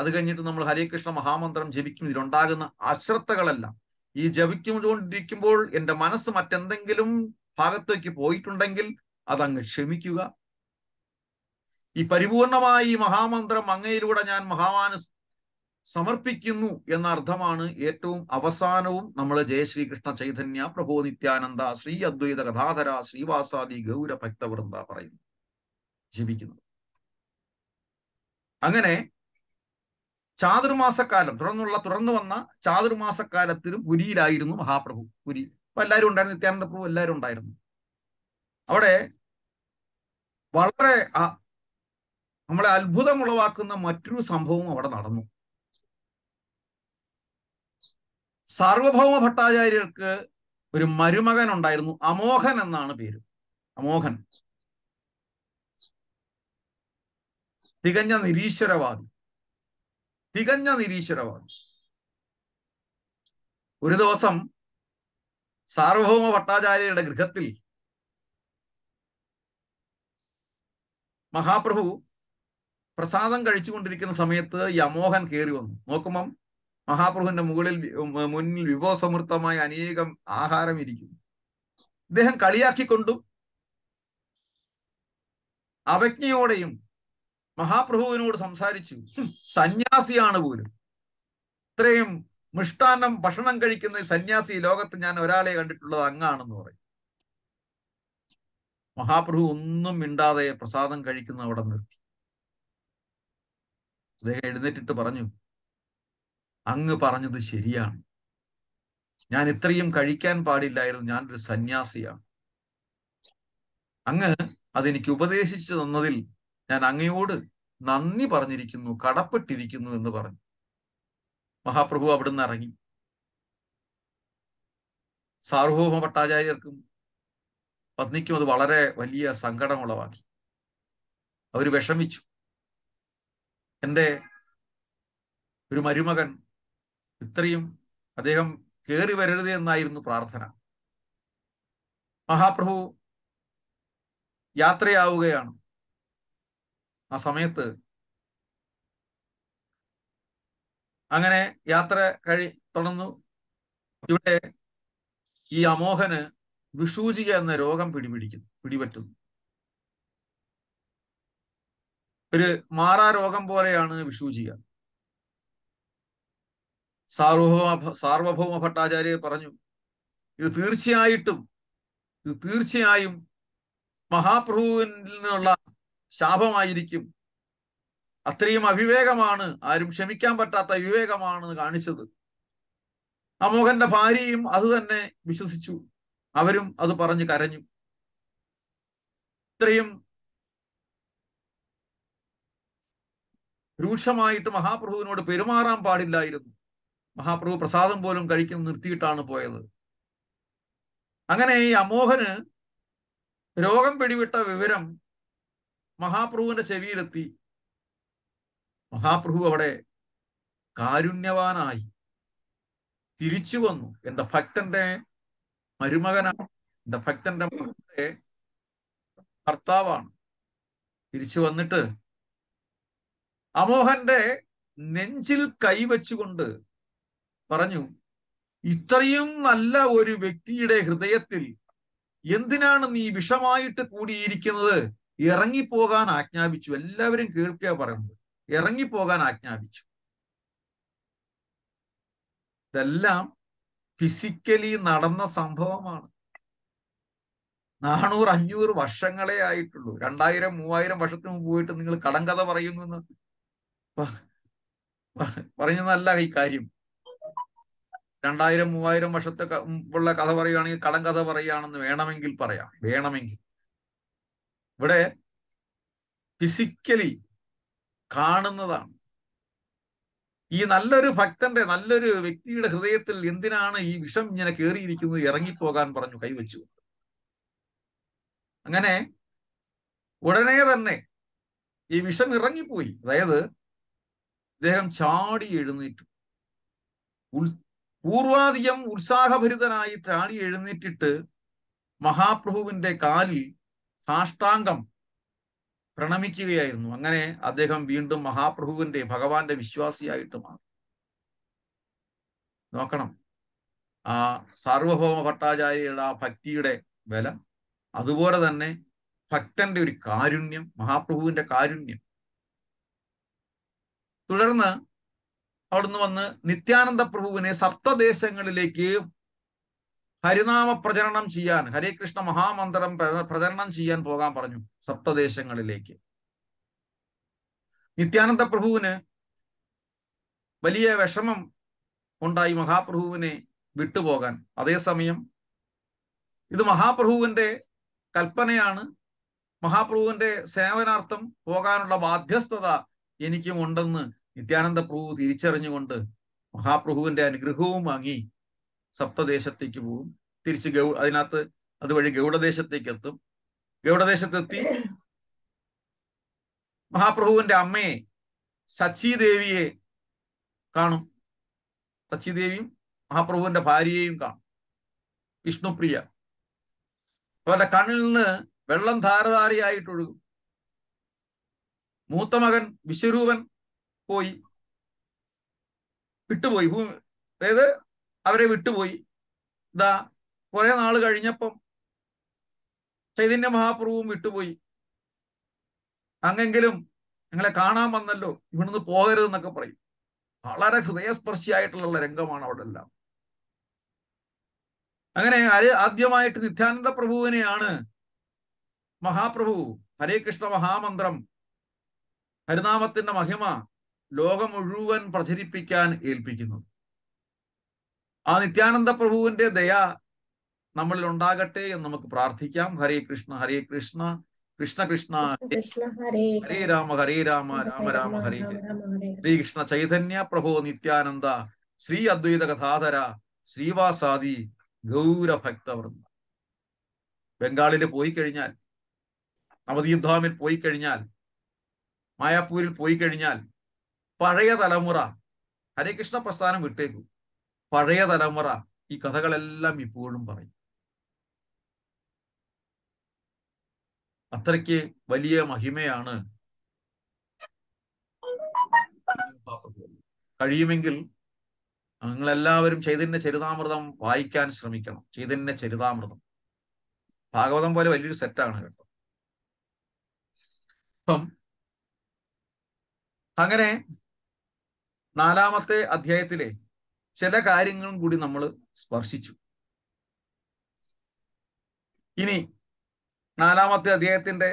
അത് കഴിഞ്ഞിട്ട് നമ്മൾ ഹരേകൃഷ്ണ മഹാമന്ത്രം ജപിക്കും ഇതിലുണ്ടാകുന്ന അശ്രദ്ധകളെല്ലാം ഈ ജപിക്കുകൊണ്ടിരിക്കുമ്പോൾ എൻ്റെ മനസ്സ് മറ്റെന്തെങ്കിലും ഭാഗത്തേക്ക് പോയിട്ടുണ്ടെങ്കിൽ അതങ്ങ് ക്ഷമിക്കുക ഈ പരിപൂർണമായി ഈ മഹാമന്ത്രം അങ്ങയിലൂടെ ഞാൻ മഹാവാന് സമർപ്പിക്കുന്നു എന്ന അർത്ഥമാണ് ഏറ്റവും അവസാനവും നമ്മൾ ജയശ്രീകൃഷ്ണ ചൈതന്യ പ്രഭോ നിത്യാനന്ദ ശ്രീ അദ്വൈത കഥാധര ശ്രീവാസാദി ഗൗര ഭക്തവൃന്ദ പറയുന്നു ജീവിക്കുന്നു അങ്ങനെ ചാതുർമാസക്കാലം തുടർന്നുള്ള തുറന്നു വന്ന ചാതുർമാസക്കാലത്തിലും പുരിയിലായിരുന്നു മഹാപ്രഭു പുരി അപ്പൊ എല്ലാവരും ഉണ്ടായിരുന്നു നിത്യാനന്ദ പ്രഭു എല്ലാവരും ഉണ്ടായിരുന്നു അവിടെ വളരെ നമ്മളെ ഉളവാക്കുന്ന മറ്റൊരു സംഭവം അവിടെ നടന്നു സാർവഭൗമ ഭട്ടാചാര്യർക്ക് ഒരു മരുമകൻ ഉണ്ടായിരുന്നു അമോഹൻ എന്നാണ് പേര് അമോഹൻ തികഞ്ഞ നിരീശ്വരവാദി തികഞ്ഞ നിരീശ്വരവാദി ഒരു ദിവസം സാർവഭൗമ ഭട്ടാചാര്യരുടെ ഗൃഹത്തിൽ മഹാപ്രഭു പ്രസാദം കഴിച്ചുകൊണ്ടിരിക്കുന്ന സമയത്ത് അമോഹൻ കയറി വന്നു നോക്കുമ്പം മഹാപ്രഭുവിന്റെ മുകളിൽ മുന്നിൽ വിഭവസമൃദ്ധമായ അനേകം ആഹാരം ഇരിക്കും ഇദ്ദേഹം കളിയാക്കിക്കൊണ്ടും അവജ്ഞയോടെയും മഹാപ്രഭുവിനോട് സംസാരിച്ചു സന്യാസിയാണ് പോലും ഇത്രയും മിഷ്ടാന്നം ഭക്ഷണം കഴിക്കുന്ന സന്യാസി ലോകത്ത് ഞാൻ ഒരാളെ കണ്ടിട്ടുള്ളത് അങ്ങാണെന്ന് പറയും മഹാപ്രഭു ഒന്നും മിണ്ടാതെ പ്രസാദം കഴിക്കുന്ന അവിടെ നിർത്തി അദ്ദേഹം എഴുന്നേറ്റിട്ട് പറഞ്ഞു അങ്ങ് പറഞ്ഞത് ശരിയാണ് ഞാൻ ഇത്രയും കഴിക്കാൻ പാടില്ലായിരുന്നു ഞാനൊരു സന്യാസിയാണ് അങ്ങ് അതെനിക്ക് ഉപദേശിച്ചു തന്നതിൽ ഞാൻ അങ്ങയോട് നന്ദി പറഞ്ഞിരിക്കുന്നു കടപ്പെട്ടിരിക്കുന്നു എന്ന് പറഞ്ഞു മഹാപ്രഭു അവിടുന്ന് ഇറങ്ങി സാർവഭൗമ ഭട്ടാചാര്യർക്കും പത്നിക്കും അത് വളരെ വലിയ സങ്കടം ഉളവാക്കി അവർ വിഷമിച്ചു എൻ്റെ ഒരു മരുമകൻ ഇത്രയും അദ്ദേഹം കയറി വരരുത് എന്നായിരുന്നു പ്രാർത്ഥന മഹാപ്രഭു യാത്രയാവുകയാണ് ആ സമയത്ത് അങ്ങനെ യാത്ര കഴി തുടർന്നു ഇവിടെ ഈ അമോഹന് വിഷൂചിക എന്ന രോഗം പിടിപിടിക്കുന്നു പിടിപറ്റുന്നു ഒരു മാറാ രോഗം പോലെയാണ് വിഷൂചിക സാർവഭൗമ സാർവഭൗമ ഭട്ടാചാര്യർ പറഞ്ഞു ഇത് തീർച്ചയായിട്ടും ഇത് തീർച്ചയായും മഹാപ്രഭുവിൽ നിന്നുള്ള ശാപമായിരിക്കും അത്രയും അവിവേകമാണ് ആരും ക്ഷമിക്കാൻ പറ്റാത്ത അവിവേകമാണ് കാണിച്ചത് അമോഹന്റെ ഭാര്യയും അത് തന്നെ വിശ്വസിച്ചു അവരും അത് പറഞ്ഞു കരഞ്ഞു ഇത്രയും രൂക്ഷമായിട്ട് മഹാപ്രഭുവിനോട് പെരുമാറാൻ പാടില്ലായിരുന്നു മഹാപ്രഭു പ്രസാദം പോലും കഴിക്കുന്ന നിർത്തിയിട്ടാണ് പോയത് അങ്ങനെ ഈ അമോഹന് രോഗം പിടിവിട്ട വിവരം മഹാപ്രഭുവിന്റെ ചെവിയിലെത്തി മഹാപ്രഭു അവിടെ കാരുണ്യവാനായി തിരിച്ചു വന്നു എന്റെ ഭക്തന്റെ മരുമകനാണ് എന്റെ ഭക്തന്റെ മകന്റെ ഭർത്താവാണ് തിരിച്ചു വന്നിട്ട് അമോഹന്റെ നെഞ്ചിൽ കൈവച്ചുകൊണ്ട് പറഞ്ഞു ഇത്രയും നല്ല ഒരു വ്യക്തിയുടെ ഹൃദയത്തിൽ എന്തിനാണ് നീ വിഷമായിട്ട് കൂടിയിരിക്കുന്നത് ഇറങ്ങിപ്പോകാൻ ആജ്ഞാപിച്ചു എല്ലാവരും കേൾക്കുക പറയുന്നത് ഇറങ്ങിപ്പോകാൻ ആജ്ഞാപിച്ചു ഇതെല്ലാം ഫിസിക്കലി നടന്ന സംഭവമാണ് നാനൂറ് അഞ്ഞൂറ് വർഷങ്ങളെ ആയിട്ടുള്ളൂ രണ്ടായിരം മൂവായിരം വർഷത്തിന് മുമ്പ് പോയിട്ട് നിങ്ങൾ കടങ്കഥ പറയുന്നു എന്ന് പറഞ്ഞതല്ല ഈ കാര്യം രണ്ടായിരം മൂവായിരം വർഷത്തെ ഉള്ള കഥ പറയുകയാണെങ്കിൽ കടം കഥ പറയുകയാണെന്ന് വേണമെങ്കിൽ പറയാം വേണമെങ്കിൽ ഇവിടെ ഫിസിക്കലി കാണുന്നതാണ് ഈ നല്ലൊരു ഭക്തന്റെ നല്ലൊരു വ്യക്തിയുടെ ഹൃദയത്തിൽ എന്തിനാണ് ഈ വിഷം ഇങ്ങനെ കയറിയിരിക്കുന്നത് ഇറങ്ങിപ്പോകാൻ പറഞ്ഞു കൈവച്ചു അങ്ങനെ ഉടനെ തന്നെ ഈ വിഷം ഇറങ്ങിപ്പോയി അതായത് അദ്ദേഹം ചാടി എഴുന്നേറ്റു പൂർവാധികം ഉത്സാഹഭരിതനായി താണി എഴുന്നേറ്റിട്ട് മഹാപ്രഭുവിന്റെ കാലിൽ സാഷ്ടാംഗം പ്രണമിക്കുകയായിരുന്നു അങ്ങനെ അദ്ദേഹം വീണ്ടും മഹാപ്രഭുവിന്റെ ഭഗവാന്റെ വിശ്വാസിയായിട്ട് മാറി നോക്കണം ആ സാർവഭൗമ ഭട്ടാചാര്യയുടെ ആ ഭക്തിയുടെ വില അതുപോലെ തന്നെ ഭക്തന്റെ ഒരു കാരുണ്യം മഹാപ്രഭുവിന്റെ കാരുണ്യം തുടർന്ന് അവിടുന്ന് വന്ന് നിത്യാനന്ദ പ്രഭുവിനെ സപ്തദേശങ്ങളിലേക്ക് ഹരിനാമ പ്രചരണം ചെയ്യാൻ ഹരേ കൃഷ്ണ മഹാമന്ത്രം പ്രചരണം ചെയ്യാൻ പോകാൻ പറഞ്ഞു സപ്തദേശങ്ങളിലേക്ക് നിത്യാനന്ദ പ്രഭുവിന് വലിയ വിഷമം ഉണ്ടായി മഹാപ്രഭുവിനെ വിട്ടുപോകാൻ അതേസമയം ഇത് മഹാപ്രഭുവിന്റെ കൽപ്പനയാണ് മഹാപ്രഭുവിന്റെ സേവനാർത്ഥം പോകാനുള്ള ബാധ്യസ്ഥത എനിക്കും ഉണ്ടെന്ന് നിത്യാനന്ദ പ്രഭു തിരിച്ചറിഞ്ഞുകൊണ്ട് മഹാപ്രഭുവിന്റെ അനുഗ്രഹവും വാങ്ങി സപ്തദേശത്തേക്ക് പോകും തിരിച്ച് ഗൗ അതിനകത്ത് അതുവഴി ഗൗഡദേശത്തേക്ക് എത്തും ഗൗഡദേശത്തെത്തി മഹാപ്രഭുവിന്റെ അമ്മയെ സച്ചിദേവിയെ കാണും സച്ചിദേവിയും മഹാപ്രഭുവിന്റെ ഭാര്യയെയും കാണും വിഷ്ണുപ്രിയ അവരുടെ കണ്ണിൽ നിന്ന് വെള്ളം ധാരധാരയായിട്ട് ഒഴുകും മൂത്ത മകൻ വിശ്വരൂപൻ പോയി വിട്ടുപോയി ഭൂമി അതായത് അവരെ വിട്ടുപോയി ഇതാ കുറെ നാൾ കഴിഞ്ഞപ്പം ചൈതന്യ മഹാപ്രഭുവും വിട്ടുപോയി അങ്ങെങ്കിലും നിങ്ങളെ കാണാൻ വന്നല്ലോ ഇവിടുന്ന് പോകരുതെന്നൊക്കെ പറയും വളരെ ഹൃദയസ്പർശിയായിട്ടുള്ള രംഗമാണ് അവിടെ എല്ലാം അങ്ങനെ ആദ്യമായിട്ട് നിത്യാനന്ദ പ്രഭുവിനെയാണ് മഹാപ്രഭു ഹരേ കൃഷ്ണ മഹാമന്ത്രം ഹരിനാമത്തിന്റെ മഹിമ ലോകം മുഴുവൻ പ്രചരിപ്പിക്കാൻ ഏൽപ്പിക്കുന്നത് ആ നിത്യാനന്ദ പ്രഭുവിന്റെ ദയ നമ്മളിൽ ഉണ്ടാകട്ടെ എന്ന് നമുക്ക് പ്രാർത്ഥിക്കാം ഹരേ കൃഷ്ണ ഹരേ കൃഷ്ണ കൃഷ്ണ കൃഷ്ണ ഹരേ രാമ ഹരേ രാമ രാമ രാമ ഹരേ ശ്രീകൃഷ്ണ ചൈതന്യ പ്രഭോ നിത്യാനന്ദ ശ്രീ അദ്വൈത കഥാധര ശ്രീവാസാദി ഗൗരഭക്തവൃന്ദ ബംഗാളിൽ പോയി കഴിഞ്ഞാൽ നവതീർത്ഥാമിൽ പോയി കഴിഞ്ഞാൽ മായാപ്പൂരിൽ പോയി കഴിഞ്ഞാൽ പഴയ തലമുറ ഹരികൃഷ്ണ പ്രസ്ഥാനം വിട്ടേക്കു പഴയ തലമുറ ഈ കഥകളെല്ലാം ഇപ്പോഴും പറയും അത്രയ്ക്ക് വലിയ മഹിമയാണ് കഴിയുമെങ്കിൽ നിങ്ങളെല്ലാവരും ചൈതന്യ ചരിതാമൃതം വായിക്കാൻ ശ്രമിക്കണം ചൈതന്യ ചരിതാമൃതം ഭാഗവതം പോലെ വലിയൊരു സെറ്റാണ് കേട്ടോ അപ്പം അങ്ങനെ നാലാമത്തെ അധ്യായത്തിലെ ചില കാര്യങ്ങളും കൂടി നമ്മൾ സ്പർശിച്ചു ഇനി നാലാമത്തെ അധ്യായത്തിന്റെ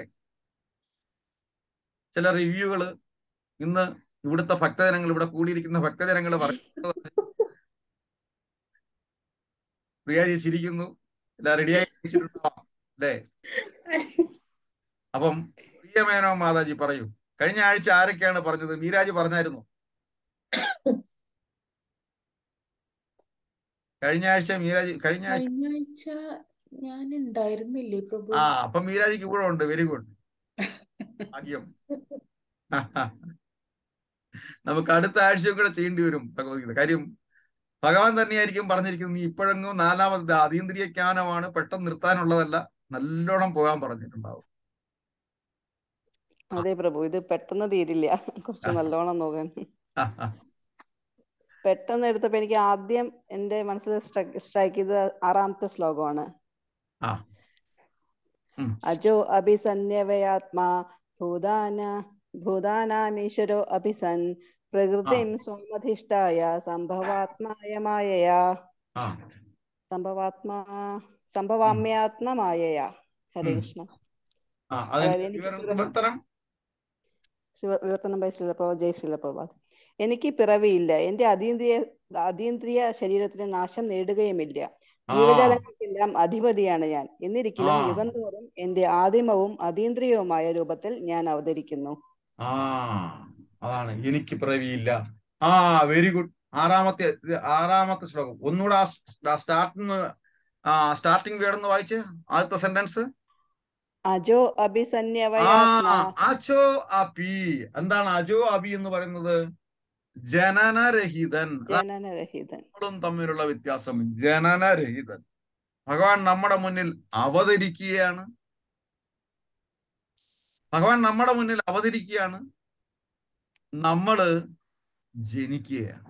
ചില റിവ്യൂകൾ ഇന്ന് ഇവിടുത്തെ ഭക്തജനങ്ങൾ ഇവിടെ കൂടിയിരിക്കുന്ന ഭക്തജനങ്ങൾ പറയുന്നത് പ്രിയ എല്ലാം റെഡിയായി അല്ലേ അപ്പം പ്രിയമേനോ മാതാജി പറയൂ കഴിഞ്ഞ ആഴ്ച ആരൊക്കെയാണ് പറഞ്ഞത് മീരാജ് പറഞ്ഞായിരുന്നു കഴിഞ്ഞ ആഴ്ച മീരാജ് കഴിഞ്ഞ ആഴ്ച ഞാൻ ഉണ്ടായിരുന്നില്ലേ പ്രഭു ആ അപ്പൊ മീരാജിക്ക് കൂടെ ഉണ്ട് വെരി ഗുഡ് ആദ്യം നമുക്ക് അടുത്ത ആഴ്ചയും കൂടെ ചെയ്യേണ്ടി വരും ഭഗവത്ഗീത കാര്യം ഭഗവാൻ തന്നെയായിരിക്കും പറഞ്ഞിരിക്കുന്നത് നീ ഇപ്പോഴെങ്ങും നാലാമത് അതീന്ദ്രിയ ജ്ഞാനമാണ് പെട്ടെന്ന് നിർത്താനുള്ളതല്ല നല്ലോണം പോകാൻ പറഞ്ഞിട്ടുണ്ടാവും അതെ പ്രഭു ഇത് പെട്ടെന്ന് തീരില്ല കുറച്ച് നല്ലോണം നോക്കാൻ പെട്ടെന്ന് എടുത്തപ്പോ എനിക്ക് ആദ്യം എന്റെ മനസ്സിൽ സ്ട്രൈക്ക് ചെയ്ത ആറാമത്തെ ശ്ലോകമാണ് അജോ അഭിസന്യവയാത്മാ ഭൂതാന ഭൂതാനാമീശ്വരോ അഭിസൻ പ്രകൃതിം സ്വമധിഷ്ഠായ സംഭവാത്മായ മായയാ സംഭവാത്മാ സംഭവാമ്യാത്മമായയാ ഹരേ കൃഷ്ണ വിവർത്തനം ബൈ ശ്രീലപ്രഭ ജയ് ശ്രീലപ്രഭാത് എനിക്ക് പിറവിയില്ല എന്റെ അതീന്ദ്രിയ അതീന്ദ്രിയ ശരീരത്തിന് നാശം നേടുകയുമില്ല ജീവജാലങ്ങൾക്കെല്ലാം അധിപതിയാണ് ഞാൻ എന്നിരിക്കലും യുഗന്തോറും എന്റെ ആദിമവും അതീന്ദ്രിയവുമായ രൂപത്തിൽ ഞാൻ അവതരിക്കുന്നു ആ അതാണ് എനിക്ക് പിറവിയില്ല ആ വെരി ഗുഡ് ആറാമത്തെ ആറാമത്തെ ശ്ലോകം ഒന്നുകൂടെ ആ സ്റ്റാർട്ടിന്ന് ആ സ്റ്റാർട്ടിങ് ഒന്ന് വായിച്ച് ആദ്യത്തെ സെന്റൻസ് അജോ അഭിസന്യവ അജോ അഭി എന്താണ് അജോ അഭി എന്ന് പറയുന്നത് ജനനരഹിതൻ ജനനരഹിതൻ തമ്മിലുള്ള വ്യത്യാസം ജനനരഹിതൻ ഭഗവാൻ നമ്മുടെ മുന്നിൽ അവതരിക്കുകയാണ് ഭഗവാൻ നമ്മുടെ മുന്നിൽ അവതരിക്കുകയാണ് നമ്മള് ജനിക്കുകയാണ്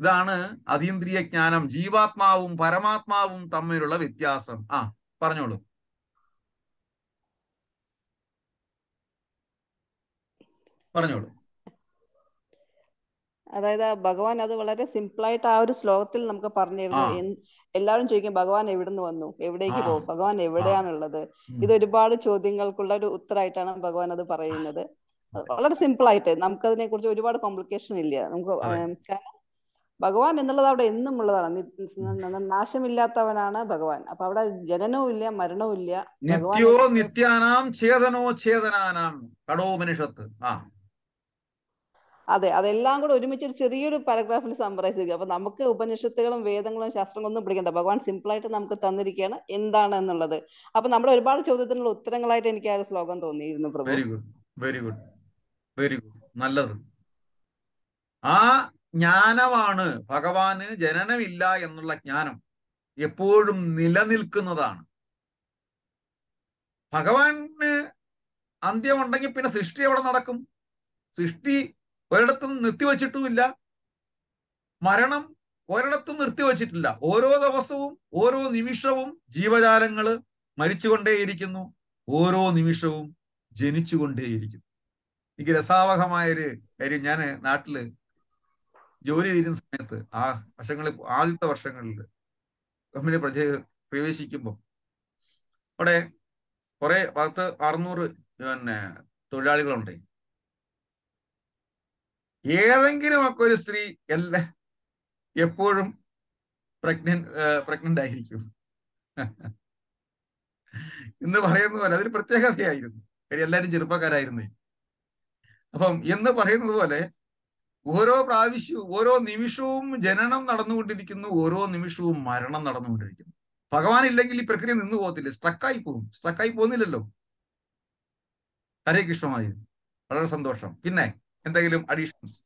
ഇതാണ് അതീന്ദ്രിയ ജ്ഞാനം ജീവാത്മാവും പരമാത്മാവും തമ്മിലുള്ള വ്യത്യാസം ആ പറഞ്ഞോളൂ പറഞ്ഞോളൂ അതായത് ഭഗവാൻ അത് വളരെ ആയിട്ട് ആ ഒരു ശ്ലോകത്തിൽ നമുക്ക് പറഞ്ഞിരുന്നു എല്ലാവരും ചോദിക്കും ഭഗവാൻ എവിടുന്ന് വന്നു എവിടേക്ക് പോകും ഭഗവാൻ എവിടെയാണുള്ളത് ഇത് ഒരുപാട് ചോദ്യങ്ങൾക്കുള്ള ഒരു ഉത്തരമായിട്ടാണ് ഭഗവാൻ അത് പറയുന്നത് വളരെ സിമ്പിൾ ആയിട്ട് അതിനെ കുറിച്ച് ഒരുപാട് കോംപ്ലിക്കേഷൻ ഇല്ല നമുക്ക് കാരണം ഭഗവാൻ എന്നുള്ളത് അവിടെ എന്നും ഉള്ളതാണ് നാശമില്ലാത്തവനാണ് ഭഗവാൻ അപ്പൊ അവിടെ ജനനവും ഇല്ല മരണവും ഇല്ല നിത്യോ നിത്യാനാം ഛേദനോ ഛേദനാനാം കടോ മനുഷ്യത്ത് ആ അതെ അതെല്ലാം കൂടെ ഒരുമിച്ച് ഒരു ചെറിയൊരു പാരഗ്രാഫിൽ സംപ്രൈസ് ചെയ്യുക അപ്പൊ നമുക്ക് ഉപനിഷത്തുകളും വേദങ്ങളും ശാസ്ത്രങ്ങളും ഒന്നും പിടിക്കണ്ട ഭഗവാൻ സിമ്പിളായിട്ട് നമുക്ക് തന്നിരിക്കുകയാണ് എന്താണ് എന്നുള്ളത് അപ്പൊ നമ്മുടെ ഒരുപാട് ചോദ്യത്തിനുള്ള ഉത്തരങ്ങളായിട്ട് എനിക്ക് ആ ഒരു ശ്ലോകം തോന്നിയിരുന്നു Prabhu very good very good very good നല്ലത് ആ ജ്ഞാനമാണ് ഭഗവാന് ജനനമില്ല എന്നുള്ള ജ്ഞാനം എപ്പോഴും നിലനിൽക്കുന്നതാണ് ഭഗവാന് അന്ത്യമുണ്ടെങ്കിൽ പിന്നെ സൃഷ്ടി എവിടെ നടക്കും സൃഷ്ടി ഒരിടത്തും നിർത്തിവച്ചിട്ടുമില്ല മരണം ഒരിടത്തും നിർത്തിവച്ചിട്ടില്ല ഓരോ ദിവസവും ഓരോ നിമിഷവും ജീവജാലങ്ങൾ മരിച്ചുകൊണ്ടേയിരിക്കുന്നു ഓരോ നിമിഷവും ജനിച്ചുകൊണ്ടേയിരിക്കുന്നു എനിക്ക് രസാവഹമായൊരു കാര്യം ഞാൻ നാട്ടില് ജോലി ചെയ്യുന്ന സമയത്ത് ആ വർഷങ്ങളിൽ ആദ്യത്തെ വർഷങ്ങളിൽ കമ്പനി പ്രജ പ്രവേശിക്കുമ്പോൾ അവിടെ കുറെ പത്ത് അറുന്നൂറ് പിന്നെ തൊഴിലാളികളുണ്ടായി ഏതെങ്കിലും ഒക്കെ ഒരു സ്ത്രീ എല്ലാ എപ്പോഴും പ്രഗ്നൻ പ്രഗ്നന്റ് ആയിരിക്കും എന്ന് പറയുന്ന പോലെ അതൊരു പ്രത്യേകതയായിരുന്നു എല്ലാവരും ചെറുപ്പക്കാരായിരുന്നേ അപ്പം എന്ന് പറയുന്നത് പോലെ ഓരോ പ്രാവശ്യവും ഓരോ നിമിഷവും ജനനം നടന്നുകൊണ്ടിരിക്കുന്നു ഓരോ നിമിഷവും മരണം നടന്നുകൊണ്ടിരിക്കുന്നു ഭഗവാൻ ഇല്ലെങ്കിൽ ഈ പ്രക്രിയ നിന്നു പോകത്തില്ല സ്ട്രക്കായി പോകും സ്ട്രക്കായി പോകുന്നില്ലല്ലോ ഹരേ കൃഷ്ണമായിരുന്നു വളരെ സന്തോഷം പിന്നെ എന്തെങ്കിലും അഡീഷൻസ്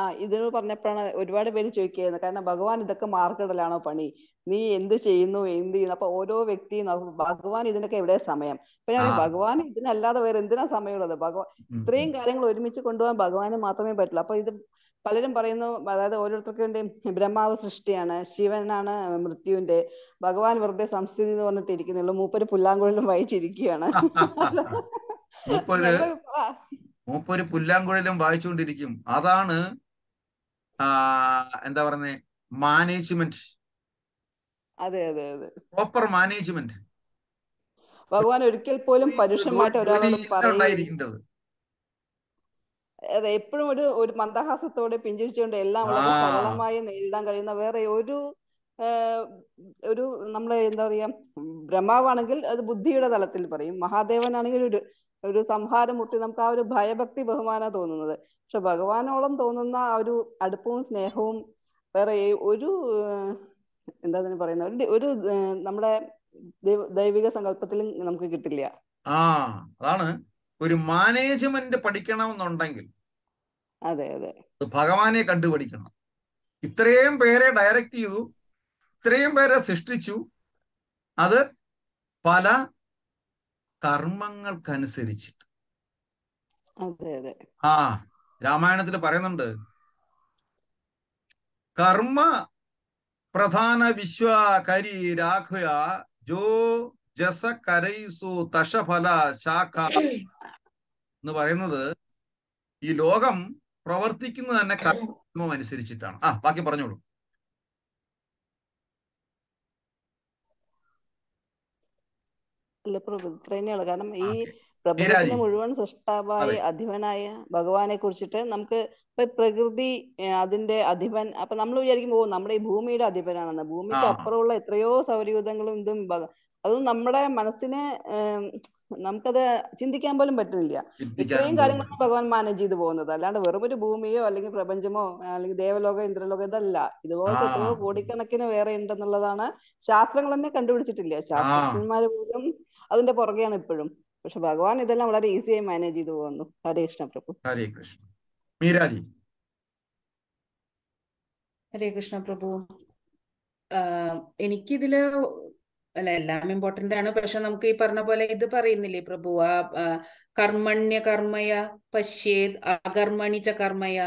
ആ ഇതിൽ പറഞ്ഞപ്പോഴാണ് ഒരുപാട് പേര് ചോദിക്കുന്നത് കാരണം ഭഗവാൻ ഇതൊക്കെ മാർക്കിടലാണോ പണി നീ എന്ത് ചെയ്യുന്നു എന്ത് ചെയ്യുന്നു അപ്പൊ ഓരോ വ്യക്തിയും ഭഗവാൻ ഇതിനൊക്കെ എവിടെ സമയം അപ്പൊ ഞാൻ ഭഗവാൻ ഇതിനല്ലാതെ വേറെ എന്തിനാ സമയമുള്ളത് ഭഗവാൻ ഇത്രയും കാര്യങ്ങൾ ഒരുമിച്ച് കൊണ്ടുപോകാൻ ഭഗവാന് മാത്രമേ പറ്റുള്ളൂ അപ്പൊ ഇത് പലരും പറയുന്നു അതായത് ഓരോരുത്തർക്ക് വേണ്ടി ബ്രഹ്മാവ് സൃഷ്ടിയാണ് ശിവനാണ് മൃത്യുവിന്റെ ഭഗവാൻ വെറുതെ സംസ്ഥിതി എന്ന് പറഞ്ഞിട്ട് മൂപ്പര് പുല്ലാങ്കുഴലും വായിച്ചിരിക്കുകയാണ് [laughs] മൂപ്പൊരു പുല്ലാങ്കുഴലും വായിച്ചുകൊണ്ടിരിക്കും അതാണ് എന്താ പറയുന്നത് മാനേജ്മെന്റ് പ്രോപ്പർ മാനേജ്മെന്റ് ഭഗവാൻ ഒരിക്കൽ പോലും പരുഷമായിട്ട് ഒരാളോട് അതെ എപ്പോഴും ഒരു ഒരു മന്ദഹാസത്തോടെ പിഞ്ചിരിച്ചുകൊണ്ട് എല്ലാം വളരെ സരളമായി നേരിടാൻ കഴിയുന്ന വേറെ ഒരു ഒരു നമ്മളെ എന്താ പറയാ ബ്രഹ്മാവാണെങ്കിൽ അത് ബുദ്ധിയുടെ തലത്തിൽ പറയും മഹാദേവനാണെങ്കിൽ ഒരു ഒരു സംഹാരമൂർത്തി നമുക്ക് ആ ഒരു ഭയഭക്തി ബഹുമാന തോന്നുന്നത് പക്ഷെ ഭഗവാനോളം തോന്നുന്ന ആ ഒരു അടുപ്പവും സ്നേഹവും വേറെ ഒരു എന്താ അതിന് പറയുന്ന ഒരു നമ്മുടെ ദൈവിക സങ്കല്പത്തിലും നമുക്ക് കിട്ടില്ല ആ അതാണ് ഒരു മാനേജ്മെന്റ് പഠിക്കണമെന്നുണ്ടെങ്കിൽ അതെ അതെ ഭഗവാനെ കണ്ടുപഠിക്കണം ഇത്രയും പേരെ ഡയറക്റ്റ് ചെയ്തു ഇത്രയും പേരെ സൃഷ്ടിച്ചു അത് പല കർമ്മങ്ങൾക്കനുസരിച്ചിട്ട് ആ രാമായണത്തിൽ പറയുന്നുണ്ട് കർമ്മ പ്രധാന വിശ്വ കരി രാഘുയ ജോ ജസ കരൈസു തഷഫല ശാഖ എന്ന് പറയുന്നത് ഈ ലോകം പ്രവർത്തിക്കുന്നത് തന്നെ കർമ്മം അനുസരിച്ചിട്ടാണ് ആ ബാക്കി പറഞ്ഞോളൂ അല്ല പ്രഭുത്രേനെയുള്ള കാരണം ഈ പ്രപഞ്ചത്തിന് മുഴുവൻ സൃഷ്ടാവായ അധിപനായ ഭഗവാനെ കുറിച്ചിട്ട് നമുക്ക് ഇപ്പൊ പ്രകൃതി അതിന്റെ അധിപൻ അപ്പൊ നമ്മൾ വിചാരിക്കും ഓ നമ്മുടെ ഈ ഭൂമിയുടെ അധിപനാണെന്ന് ഭൂമിക്ക് അപ്പുറമുള്ള എത്രയോ സൗരയൂഥങ്ങളും ഇതും അതും നമ്മുടെ മനസ്സിനെ നമുക്കത് ചിന്തിക്കാൻ പോലും പറ്റുന്നില്ല ഇത്രയും കാര്യങ്ങളാണ് ഭഗവാൻ മാനേജ് ചെയ്തു പോകുന്നത് അല്ലാണ്ട് വെറുമൊരു ഭൂമിയോ അല്ലെങ്കിൽ പ്രപഞ്ചമോ അല്ലെങ്കിൽ ദേവലോകോ ഇന്ദ്രലോകോ ഇതല്ല ഇതുപോലത്തെ എത്രയോ കോടിക്കണക്കിന് വേറെ ഉണ്ടെന്നുള്ളതാണ് ശാസ്ത്രങ്ങൾ തന്നെ കണ്ടുപിടിച്ചിട്ടില്ല ശാസ്ത്രജ്ഞന്മാര് പോലും അതിന്റെ പുറകെയാണ് ഇപ്പോഴും പക്ഷെ ഭഗവാൻ ഇതെല്ലാം വളരെ ഈസിയായി മാനേജ് ചെയ്തു പോകുന്നു ഹരേ കൃഷ്ണ പ്രഭു ഹരേ കൃഷ്ണ മീരാജി ഹരേ കൃഷ്ണ പ്രഭു എനിക്കിതില് അല്ല എല്ലാം ഇമ്പോർട്ടന്റ് ആണ് പക്ഷെ നമുക്ക് ഈ പറഞ്ഞ പോലെ ഇത് പറയുന്നില്ലേ പ്രഭു ആ കർമ്മണ്യ കർമ്മയ പശ്യേത് അകർമ്മണി ച കർമ്മയ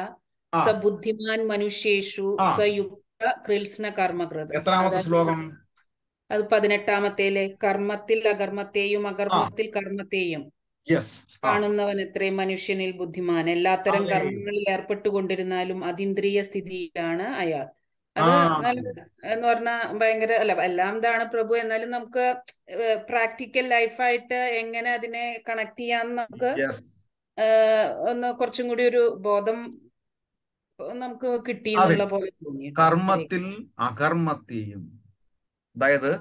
സബുദ്ധിമാൻ മനുഷ്യേഷു സയുക്ത കൃത്സ്ന കർമ്മകൃത് എത്രാമത്തെ ശ്ലോകം അത് പതിനെട്ടാമത്തേലെ കർമ്മത്തിൽ അകർമ്മത്തെയും അകർമ്മത്തിൽ കർമ്മത്തെയും കാണുന്നവൻ എത്രയും മനുഷ്യനിൽ ബുദ്ധിമാൻ എല്ലാത്തരം കർമ്മങ്ങളിൽ ഏർപ്പെട്ടുകൊണ്ടിരുന്നാലും അതീന്ദ്രിയ സ്ഥിതിയിലാണ് അയാൾ അത് എന്ന് പറഞ്ഞാൽ ഭയങ്കര അല്ല എല്ലാം ഇതാണ് പ്രഭു എന്നാലും നമുക്ക് പ്രാക്ടിക്കൽ ലൈഫായിട്ട് എങ്ങനെ അതിനെ കണക്ട് ചെയ്യാന്ന് നമുക്ക് ഒന്ന് കുറച്ചും കൂടി ഒരു ബോധം നമുക്ക് കിട്ടിയെന്നുള്ള പോലെ തോന്നി കർമ്മത്തിൽ അകർമ്മത്തെയും അതായത്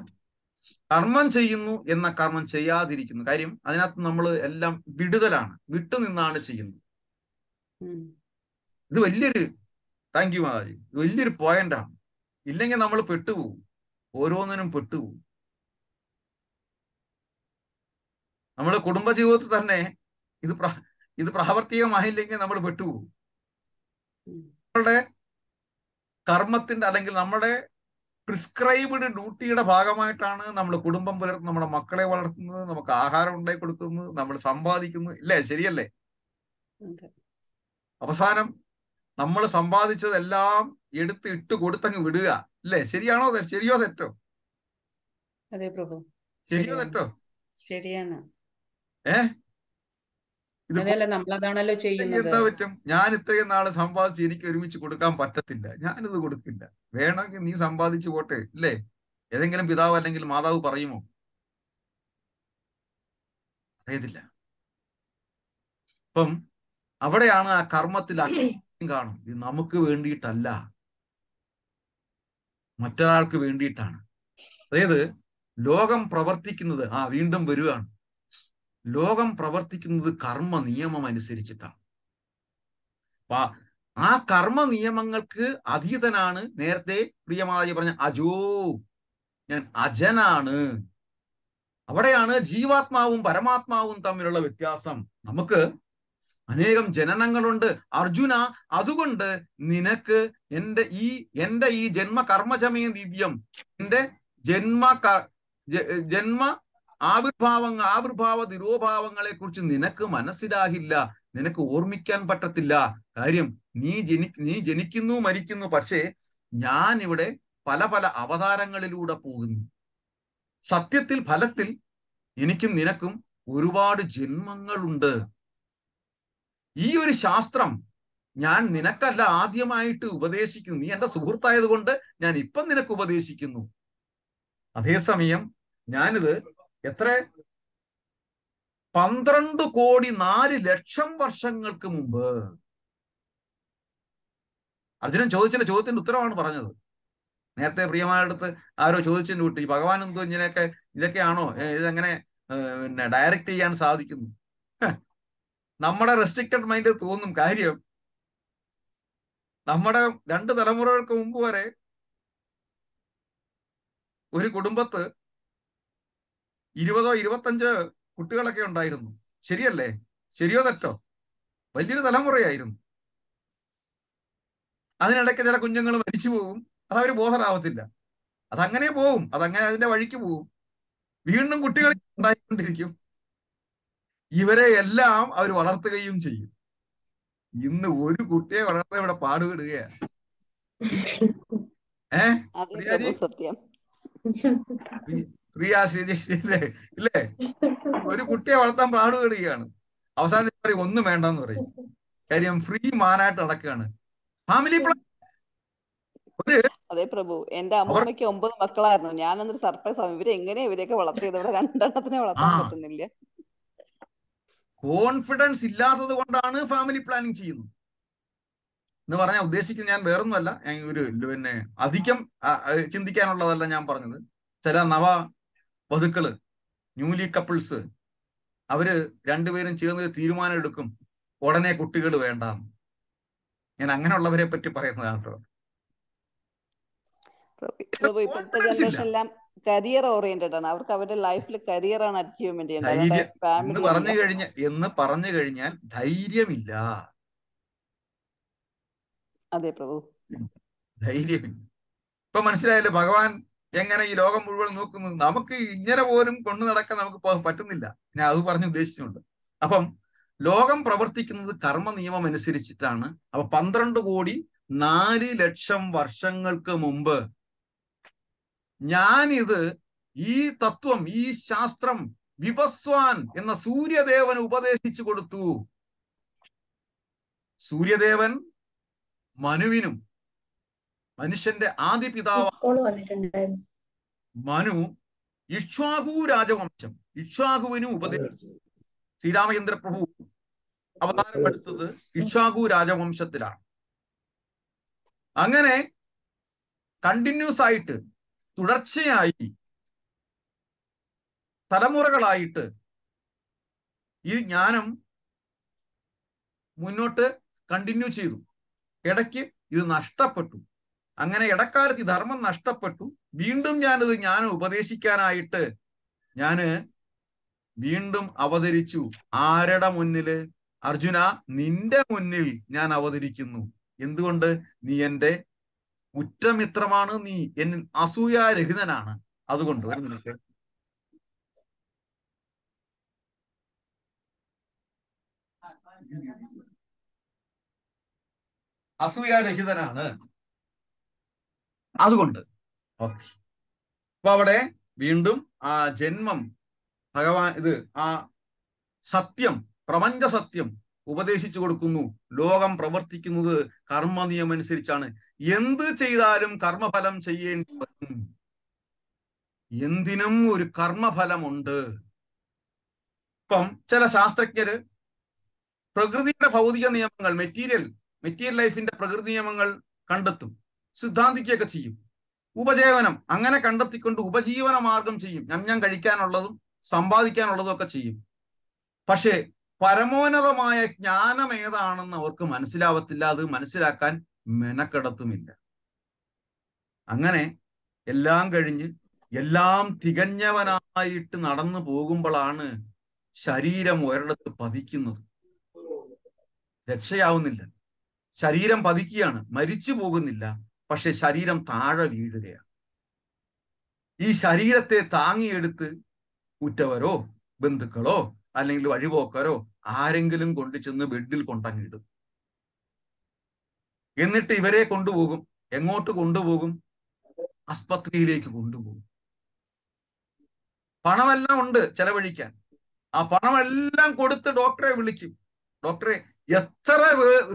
കർമ്മം ചെയ്യുന്നു എന്ന കർമ്മം ചെയ്യാതിരിക്കുന്നു കാര്യം അതിനകത്ത് നമ്മൾ എല്ലാം വിടുതലാണ് വിട്ടുനിന്നാണ് ചെയ്യുന്നത് ഇത് വലിയൊരു താങ്ക് യു മാതാജി ഇത് വലിയൊരു പോയിന്റാണ് ഇല്ലെങ്കിൽ നമ്മൾ പെട്ടുപോകും ഓരോന്നിനും പെട്ടുപോകും നമ്മൾ കുടുംബജീവിതത്തിൽ തന്നെ ഇത് ഇത് പ്രാവർത്തികമായില്ലെങ്കിൽ നമ്മൾ പെട്ടുപോകും നമ്മളുടെ കർമ്മത്തിന്റെ അല്ലെങ്കിൽ നമ്മുടെ പ്രിസ്ക്രൈബ്ഡ് ഡ്യൂട്ടിയുടെ ഭാഗമായിട്ടാണ് നമ്മൾ കുടുംബം പുലർത്തുന്നത് നമ്മുടെ മക്കളെ വളർത്തുന്നത് നമുക്ക് ആഹാരം ഉണ്ടായി കൊടുക്കുന്നത് നമ്മൾ സമ്പാദിക്കുന്നു ഇല്ലേ ശരിയല്ലേ അവസാനം നമ്മൾ സമ്പാദിച്ചതെല്ലാം എടുത്ത് ഇട്ട് കൊടുത്തങ്ങ് വിടുക ഇല്ലേ ശരിയാണോ ശരിയോ തെറ്റോ ശരിയോ തെറ്റോ ശരിയാണ് ഏഹ് നമ്മളതാണല്ലോ ചെയ്യുന്നത് പറ്റും ഞാൻ ഇത്രയും നാള് സമ്പാദിച്ച് എനിക്ക് ഒരുമിച്ച് കൊടുക്കാൻ പറ്റത്തില്ല ഞാനിത് കൊടുക്കില്ല വേണമെങ്കിൽ നീ സമ്പാദിച്ചു പോട്ടെ ഇല്ലേ ഏതെങ്കിലും പിതാവ് അല്ലെങ്കിൽ മാതാവ് പറയുമോ അറിയത്തില്ല അപ്പം അവിടെയാണ് ആ കർമ്മത്തിൽ കാണും ഇത് നമുക്ക് വേണ്ടിയിട്ടല്ല മറ്റൊരാൾക്ക് വേണ്ടിയിട്ടാണ് അതായത് ലോകം പ്രവർത്തിക്കുന്നത് ആ വീണ്ടും വരുവാണ് ലോകം പ്രവർത്തിക്കുന്നത് കർമ്മ നിയമം അനുസരിച്ചിട്ടാണ് അപ്പൊ ആ കർമ്മ നിയമങ്ങൾക്ക് അതീതനാണ് നേരത്തെ പ്രിയമാതാജി പറഞ്ഞ അജോ ഞാൻ അജനാണ് അവിടെയാണ് ജീവാത്മാവും പരമാത്മാവും തമ്മിലുള്ള വ്യത്യാസം നമുക്ക് അനേകം ജനനങ്ങളുണ്ട് അർജുന അതുകൊണ്ട് നിനക്ക് എൻ്റെ ഈ എൻ്റെ ഈ ജന്മ കർമ്മജമയ ദിവ്യം എൻ്റെ ജന്മ ജന്മ ആവിർഭാവങ്ങൾ ആവിർഭാവ നിരോഭാവങ്ങളെ കുറിച്ച് നിനക്ക് മനസ്സിലാകില്ല നിനക്ക് ഓർമ്മിക്കാൻ പറ്റത്തില്ല കാര്യം നീ ജനി നീ ജനിക്കുന്നു മരിക്കുന്നു പക്ഷേ ഞാൻ ഇവിടെ പല പല അവതാരങ്ങളിലൂടെ പോകുന്നു സത്യത്തിൽ ഫലത്തിൽ എനിക്കും നിനക്കും ഒരുപാട് ജന്മങ്ങളുണ്ട് ഈ ഒരു ശാസ്ത്രം ഞാൻ നിനക്കല്ല ആദ്യമായിട്ട് ഉപദേശിക്കുന്നു നീ സുഹൃത്തായത് സുഹൃത്തായതുകൊണ്ട് ഞാൻ ഇപ്പം നിനക്ക് ഉപദേശിക്കുന്നു അതേസമയം ഞാനിത് എത്ര പന്ത്രണ്ട് കോടി നാല് ലക്ഷം വർഷങ്ങൾക്ക് മുമ്പ് അർജുനൻ ചോദിച്ചതിന്റെ ചോദ്യത്തിന്റെ ഉത്തരമാണ് പറഞ്ഞത് നേരത്തെ പ്രിയമായടുത്ത് ആരോ ചോദിച്ചതിന്റെ കുട്ടി ഭഗവാൻ എന്തോ ഇങ്ങനെയൊക്കെ ഇതൊക്കെയാണോ ഇതെങ്ങനെ പിന്നെ ഡയറക്റ്റ് ചെയ്യാൻ സാധിക്കുന്നു നമ്മുടെ റെസ്ട്രിക്റ്റഡ് മൈൻഡ് തോന്നും കാര്യം നമ്മുടെ രണ്ട് തലമുറകൾക്ക് മുമ്പ് വരെ ഒരു കുടുംബത്ത് ഇരുപതോ ഇരുപത്തഞ്ച് കുട്ടികളൊക്കെ ഉണ്ടായിരുന്നു ശരിയല്ലേ ശരിയോ തെറ്റോ വലിയൊരു തലമുറയായിരുന്നു അതിനിടയ്ക്ക് ചില കുഞ്ഞുങ്ങൾ മരിച്ചു പോകും അവർ ബോധനാവത്തില്ല അതങ്ങനെ പോവും അതങ്ങനെ അതിന്റെ വഴിക്ക് പോവും വീണ്ടും കുട്ടികൾ ഉണ്ടായിക്കൊണ്ടിരിക്കും ഇവരെ എല്ലാം അവർ വളർത്തുകയും ചെയ്യും ഇന്ന് ഒരു കുട്ടിയെ വളർത്താൻ ഇവിടെ പാടുപെടുകയാണ് [laughs] ഏഹ് സത്യം റിയാ ശ്രീജിഷില്ലേ ഇല്ലേ ഒരു കുട്ടിയെ വളർത്താൻ പാടുപെടുകയാണ് അവസാനം പറയും ഒന്നും വേണ്ടെന്ന് പറയും കാര്യം ഫ്രീ മാനായിട്ട് നടക്കുകയാണ് ഫാമിലി പ്ലാൻ അതെ പ്രഭു എന്റെ അമ്മമ്മയ്ക്ക് ഒമ്പത് മക്കളായിരുന്നു ഞാൻ എന്നൊരു സർപ്രൈസ് ആവും ഇവരെ എങ്ങനെ ഇവരെയൊക്കെ വളർത്തിയത് ഇവിടെ രണ്ടെണ്ണത്തിനെ വളർത്താൻ പറ്റുന്നില്ല കോൺഫിഡൻസ് ഇല്ലാത്തത് കൊണ്ടാണ് ഫാമിലി പ്ലാനിങ് ചെയ്യുന്നത് എന്ന് പറഞ്ഞാൽ ഉദ്ദേശിക്കുന്നത് ഞാൻ വേറൊന്നുമല്ല ഒരു പിന്നെ അധികം ചിന്തിക്കാനുള്ളതല്ല ഞാൻ പറഞ്ഞത് ചില നവ വധുക്കള് ന്യൂലി കപ്പിൾസ് അവര് രണ്ടുപേരും ചേർന്നൊരു തീരുമാനം എടുക്കും ഉടനെ കുട്ടികൾ വേണ്ട ഞാൻ അങ്ങനെയുള്ളവരെ പറ്റി പറയുന്നതാണ് കേട്ടോ ആണ് അവരുടെ ലൈഫിൽ ആണ് എന്ന് പറഞ്ഞു കഴിഞ്ഞ എന്ന് പറഞ്ഞു കഴിഞ്ഞാൽ ധൈര്യമില്ല അതെ പ്രഭു ധൈര്യമില്ല ഇപ്പൊ മനസ്സിലായല്ലോ ഭഗവാൻ എങ്ങനെ ഈ ലോകം മുഴുവൻ നോക്കുന്നത് നമുക്ക് ഇങ്ങനെ പോലും കൊണ്ടു നടക്കാൻ നമുക്ക് പറ്റുന്നില്ല ഞാൻ അത് പറഞ്ഞ് ഉദ്ദേശിച്ചുണ്ട് അപ്പം ലോകം പ്രവർത്തിക്കുന്നത് കർമ്മ നിയമം അനുസരിച്ചിട്ടാണ് അപ്പൊ പന്ത്രണ്ട് കോടി നാല് ലക്ഷം വർഷങ്ങൾക്ക് മുമ്പ് ഞാനിത് ഈ തത്വം ഈ ശാസ്ത്രം വിപസ്വാൻ എന്ന സൂര്യദേവൻ ഉപദേശിച്ചു കൊടുത്തു സൂര്യദേവൻ മനുവിനും മനുഷ്യന്റെ ആദ്യ പിതാവ് മനു ഇഷ്വാഹു രാജവംശം ഇക്ഷ്വാകുവിനും ഉപദേശിച്ചു ശ്രീരാമചന്ദ്ര പ്രഭു അവതാരമെടുത്തത് രാജവംശത്തിലാണ് അങ്ങനെ കണ്ടിന്യൂസ് ആയിട്ട് തുടർച്ചയായി തലമുറകളായിട്ട് ഈ ജ്ഞാനം മുന്നോട്ട് കണ്ടിന്യൂ ചെയ്തു ഇടയ്ക്ക് ഇത് നഷ്ടപ്പെട്ടു അങ്ങനെ ഇടക്കാലത്ത് ഈ ധർമ്മം നഷ്ടപ്പെട്ടു വീണ്ടും ഞാനത് ഞാൻ ഉപദേശിക്കാനായിട്ട് ഞാന് വീണ്ടും അവതരിച്ചു ആരുടെ മുന്നില് അർജുന നിന്റെ മുന്നിൽ ഞാൻ അവതരിക്കുന്നു എന്തുകൊണ്ട് നീ എന്റെ ഉറ്റമിത്രമാണ് നീ എന്നിൽ അസൂയാരഹിതനാണ് അതുകൊണ്ട് അസൂയാരഹിതനാണ് അതുകൊണ്ട് അപ്പൊ അവിടെ വീണ്ടും ആ ജന്മം ഭഗവാൻ ഇത് ആ സത്യം പ്രപഞ്ച സത്യം ഉപദേശിച്ചു കൊടുക്കുന്നു ലോകം പ്രവർത്തിക്കുന്നത് കർമ്മ അനുസരിച്ചാണ് എന്ത് ചെയ്താലും കർമ്മഫലം ചെയ്യേണ്ടി വരും എന്തിനും ഒരു കർമ്മഫലമുണ്ട് ഇപ്പം ചില ശാസ്ത്രജ്ഞര് പ്രകൃതിയുടെ ഭൗതിക നിയമങ്ങൾ മെറ്റീരിയൽ മെറ്റീരിയൽ ലൈഫിന്റെ പ്രകൃതി നിയമങ്ങൾ കണ്ടെത്തും സിദ്ധാന്തിക്കുകയൊക്കെ ചെയ്യും ഉപജീവനം അങ്ങനെ കണ്ടെത്തിക്കൊണ്ട് ഉപജീവന മാർഗം ചെയ്യും ഞം ഞാൻ കഴിക്കാനുള്ളതും സമ്പാദിക്കാനുള്ളതും ഒക്കെ ചെയ്യും പക്ഷേ പരമോന്നതമായ ജ്ഞാനം ഏതാണെന്ന് അവർക്ക് മനസ്സിലാവത്തില്ല അത് മനസ്സിലാക്കാൻ മെനക്കെടത്തുമില്ല അങ്ങനെ എല്ലാം കഴിഞ്ഞ് എല്ലാം തികഞ്ഞവനായിട്ട് നടന്നു പോകുമ്പോഴാണ് ശരീരം ഒരിടത്ത് പതിക്കുന്നത് രക്ഷയാവുന്നില്ല ശരീരം പതിക്കുകയാണ് മരിച്ചു പോകുന്നില്ല പക്ഷെ ശരീരം താഴെ വീഴുകയാണ് ഈ ശരീരത്തെ താങ്ങിയെടുത്ത് ഉറ്റവരോ ബന്ധുക്കളോ അല്ലെങ്കിൽ വഴിപോക്കരോ ആരെങ്കിലും കൊണ്ടു ചെന്ന് ബെഡിൽ കൊണ്ടങ്ങിടും എന്നിട്ട് ഇവരെ കൊണ്ടുപോകും എങ്ങോട്ട് കൊണ്ടുപോകും ആസ്പത്രിയിലേക്ക് കൊണ്ടുപോകും പണമെല്ലാം ഉണ്ട് ചെലവഴിക്കാൻ ആ പണമെല്ലാം കൊടുത്ത് ഡോക്ടറെ വിളിക്കും ഡോക്ടറെ എത്ര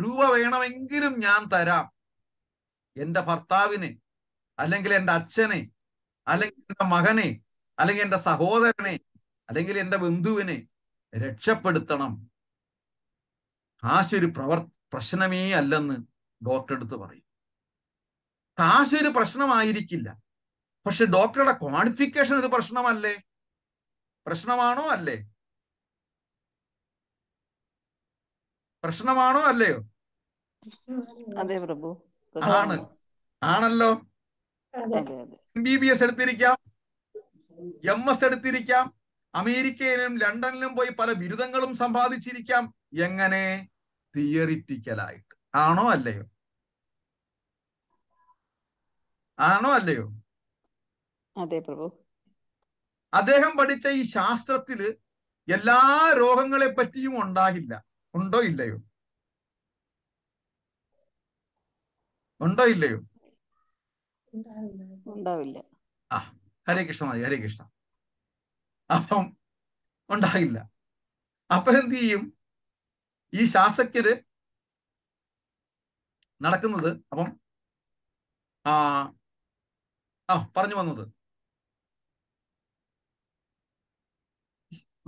രൂപ വേണമെങ്കിലും ഞാൻ തരാം എന്റെ ഭർത്താവിനെ അല്ലെങ്കിൽ എൻ്റെ അച്ഛനെ അല്ലെങ്കിൽ എൻ്റെ മകനെ അല്ലെങ്കിൽ എൻ്റെ സഹോദരനെ അല്ലെങ്കിൽ എൻ്റെ ബന്ധുവിനെ രക്ഷപ്പെടുത്തണം കാശൊരു പ്രവർ പ്രശ്നമേ അല്ലെന്ന് ഡോക്ടർ എടുത്ത് പറയും കാശൊരു പ്രശ്നമായിരിക്കില്ല പക്ഷെ ഡോക്ടറുടെ ക്വാളിഫിക്കേഷൻ ഒരു പ്രശ്നമല്ലേ പ്രശ്നമാണോ അല്ലേ പ്രശ്നമാണോ അല്ലയോ അതെ പ്രഭു ആണ് ആണല്ലോ എം ബി ബി എസ് എടുത്തിരിക്കാം എം എസ് എടുത്തിരിക്കാം അമേരിക്കയിലും ലണ്ടനിലും പോയി പല ബിരുദങ്ങളും സമ്പാദിച്ചിരിക്കാം എങ്ങനെ തിയറിറ്റിക്കലായിട്ട് ആണോ അല്ലയോ ആണോ അല്ലയോ അതെ പ്രഭു അദ്ദേഹം പഠിച്ച ഈ ശാസ്ത്രത്തില് എല്ലാ രോഗങ്ങളെ പറ്റിയും ഉണ്ടാകില്ല ഉണ്ടോ ഇല്ലയോ ഉണ്ടോ ഇല്ലയോ ഉണ്ടാവില്ല ആ ഹരേ കൃഷ്ണ മതി ഹരേ കൃഷ്ണ അപ്പം ഉണ്ടാകില്ല അപ്പൊ എന്ത് ചെയ്യും ഈ ശാസ്ത്രജ്ഞര് നടക്കുന്നത് അപ്പം ആ ആ പറഞ്ഞു വന്നത്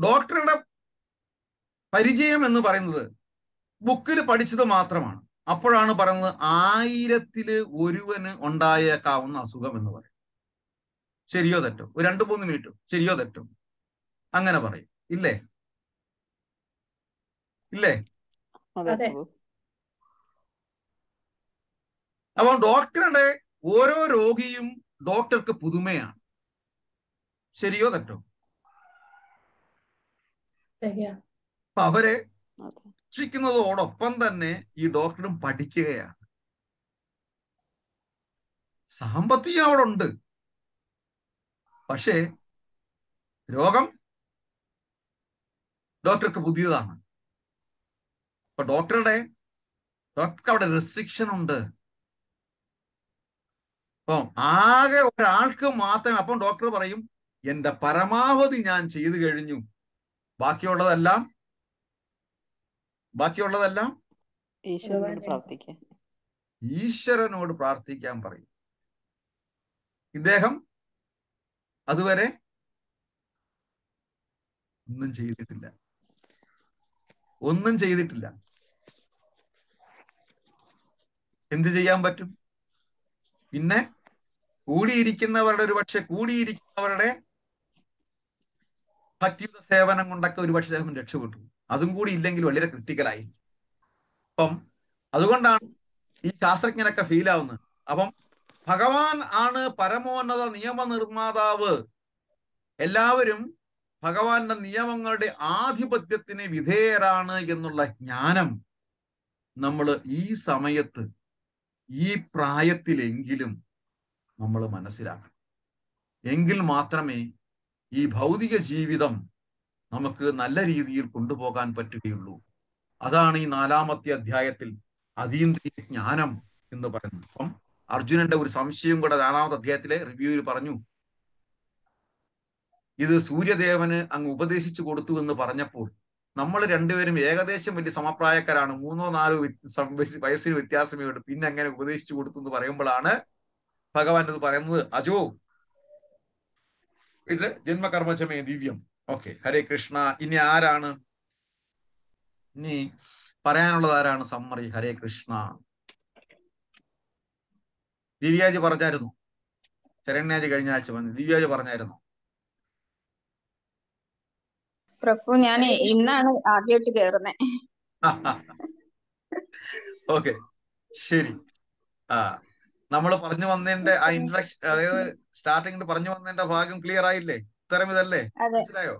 ഡോക്ടറുടെ പരിചയം എന്ന് പറയുന്നത് ബുക്കിൽ പഠിച്ചത് മാത്രമാണ് അപ്പോഴാണ് പറയുന്നത് ആയിരത്തില് ഒരുവന് ഉണ്ടായേക്കാവുന്ന അസുഖം എന്ന് പറയും ശരിയോ തെറ്റോ ഒരു രണ്ട് മൂന്ന് മിനിറ്റോ ശരിയോ തെറ്റോ അങ്ങനെ പറയും ഇല്ലേ ഇല്ലേ അപ്പൊ ഡോക്ടറുടെ ഓരോ രോഗിയും ഡോക്ടർക്ക് പുതുമയാണ് ശരിയോ തെറ്റോ അപ്പൊ അവരെ ശിക്ഷിക്കുന്നതോടൊപ്പം തന്നെ ഈ ഡോക്ടറും പഠിക്കുകയാണ് സാമ്പത്തികം അവിടെ ഉണ്ട് പക്ഷേ രോഗം ഡോക്ടർക്ക് പുതിയതാണ് അപ്പൊ ഡോക്ടറുടെ ഡോക്ടർക്ക് അവിടെ റെസ്ട്രിക്ഷൻ ഉണ്ട് അപ്പം ആകെ ഒരാൾക്ക് മാത്രമേ അപ്പം ഡോക്ടർ പറയും എന്റെ പരമാവധി ഞാൻ ചെയ്തു കഴിഞ്ഞു ബാക്കിയുള്ളതെല്ലാം ബാക്കിയുള്ളതെല്ലാം ഈശ്വരനോട് പ്രാർത്ഥിക്കാൻ ഈശ്വരനോട് പ്രാർത്ഥിക്കാൻ പറയും ഇദ്ദേഹം അതുവരെ ഒന്നും ചെയ്തിട്ടില്ല ഒന്നും ചെയ്തിട്ടില്ല എന്ത് ചെയ്യാൻ പറ്റും പിന്നെ കൂടിയിരിക്കുന്നവരുടെ ഒരു പക്ഷെ കൂടിയിരിക്കുന്നവരുടെ ഭക്തിയുത സേവനം കൊണ്ടൊക്കെ ഒരുപക്ഷെ ചിലപ്പം രക്ഷപ്പെട്ടു അതും കൂടി ഇല്ലെങ്കിൽ വളരെ ക്രിട്ടിക്കലായി അപ്പം അതുകൊണ്ടാണ് ഈ ശാസ്ത്രജ്ഞനൊക്കെ ഫീൽ ആവുന്നത് അപ്പം ഭഗവാൻ ആണ് പരമോന്നത നിയമനിർമ്മാതാവ് എല്ലാവരും ഭഗവാന്റെ നിയമങ്ങളുടെ ആധിപത്യത്തിന് വിധേയരാണ് എന്നുള്ള ജ്ഞാനം നമ്മൾ ഈ സമയത്ത് ഈ പ്രായത്തിലെങ്കിലും നമ്മൾ മനസ്സിലാക്കണം എങ്കിൽ മാത്രമേ ഈ ഭൗതിക ജീവിതം നമുക്ക് നല്ല രീതിയിൽ കൊണ്ടുപോകാൻ പറ്റുകയുള്ളൂ അതാണ് ഈ നാലാമത്തെ അധ്യായത്തിൽ അതീന്ദ്രിയ ജ്ഞാനം എന്ന് പറയുന്നത് അപ്പം അർജുനന്റെ ഒരു സംശയം കൂടെ നാലാമത്തെ അധ്യായത്തിലെ റിവ്യൂവിൽ പറഞ്ഞു ഇത് സൂര്യദേവന് അങ്ങ് ഉപദേശിച്ചു കൊടുത്തു എന്ന് പറഞ്ഞപ്പോൾ നമ്മൾ രണ്ടുപേരും ഏകദേശം വലിയ സമപ്രായക്കാരാണ് മൂന്നോ നാലോ വയസ്സിന് വ്യത്യാസമേ ഉണ്ട് പിന്നെ അങ്ങനെ ഉപദേശിച്ചു കൊടുത്തു എന്ന് പറയുമ്പോഴാണ് ഭഗവാൻ അത് പറയുന്നത് അജോ ഇത് ജന്മകർമ്മചമേ ദിവ്യം ഓക്കെ ഹരേ കൃഷ്ണ ഇനി ആരാണ് ഇനി പറയാനുള്ളത് ആരാണ് സമ്മറി ഹരേ കൃഷ്ണ ദിവ്യാജി പറഞ്ഞായിരുന്നു ശരണ്യാജി കഴിഞ്ഞ ആഴ്ച വന്നു ദിവ്യാജി പറഞ്ഞായിരുന്നു പ്രഭു ഞാൻ ഇന്നാണ് ആദ്യമായിട്ട് കേറുന്നത് ഓക്കെ [laughs] ശരി ആ നമ്മൾ പറഞ്ഞു വന്നതിന്റെ ആ ഇൻട്രക്ഷൻ അതായത് സ്റ്റാർട്ടിങ്ങിൽ പറഞ്ഞു വന്നതിന്റെ ഭാഗം ക്ലിയർ ആയില്ലേ ഇത്തരം ഇതല്ലേ മനസ്സിലായോ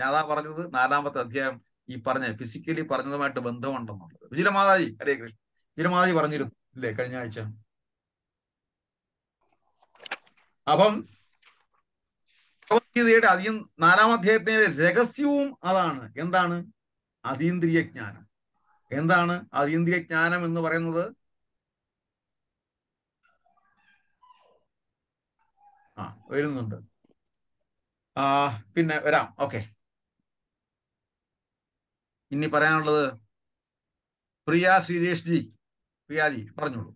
ഞാൻ അതാ പറഞ്ഞത് നാലാമത്തെ അധ്യായം ഈ പറഞ്ഞ ഫിസിക്കലി പറഞ്ഞതുമായിട്ട് ബന്ധമുണ്ടെന്നുള്ളത് വിജയമാതാജി ഹരേ കൃഷ്ണ വിജയമാതാജി പറഞ്ഞിരുന്നു അല്ലേ കഴിഞ്ഞ ആഴ്ച അപ്പം ഭഗവത്ഗീതയുടെ അധികം നാലാം അധ്യായത്തിന്റെ രഹസ്യവും അതാണ് എന്താണ് അതീന്ദ്രിയ ജ്ഞാനം എന്താണ് അതീന്ദ്രിയ ജ്ഞാനം എന്ന് പറയുന്നത് ആ വരുന്നുണ്ട് ആ പിന്നെ വരാം ഓക്കെ ഇനി പറയാനുള്ളത് പ്രിയ ശ്രീദേശ് ജി പ്രിയാജി പറഞ്ഞോളൂ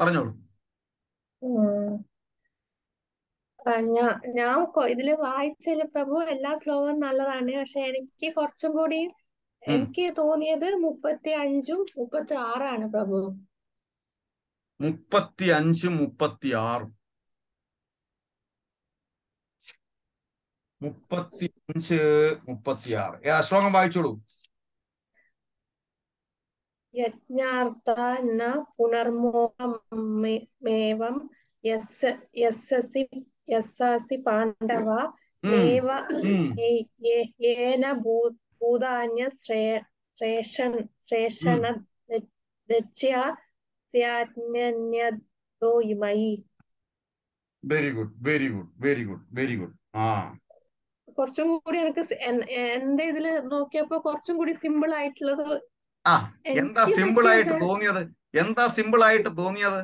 പറഞ്ഞു പറഞ്ഞോളൂ ആ, ഞാ ഞാൻ കൊ- ഇതില് വായിച്ചതില് പ്രഭു എല്ലാ ശ്ലോകവും നല്ലതാണ് പക്ഷെ എനിക്ക് കുറച്ചും കൂടി എനിക്ക് തോന്നിയത് മുപ്പത്തി അഞ്ചും മുപ്പത്തി ആറാണ് പ്രഭു മുപ്പത്തി അഞ്ചും മുപ്പത്തി ആറും മുപ്പത്തി അഞ്ച് മുപ്പത്തി ആറ് ഏ, ശ്ലോകം വായിച്ചോളൂ യജ്ഞാർത്ഥ ന പുനർമോഹമേവം യസ്സി പാണ്ഡവ നൈവ യേന ഭൂതാന്യ ശ്രേഷൻ ശ്രേഷണ very good very good very good very good ആ കുറച്ചും കൂടി എനിക്ക് എന്റെ ഇതില് നോക്കിയപ്പോ കുറച്ചും കൂടി സിമ്പിൾ ആയിട്ടുള്ളത് ആ എന്താ സിമ്പിൾ ആയിട്ട് തോന്നിയത് എന്താ സിമ്പിൾ ആയിട്ട് തോന്നിയത്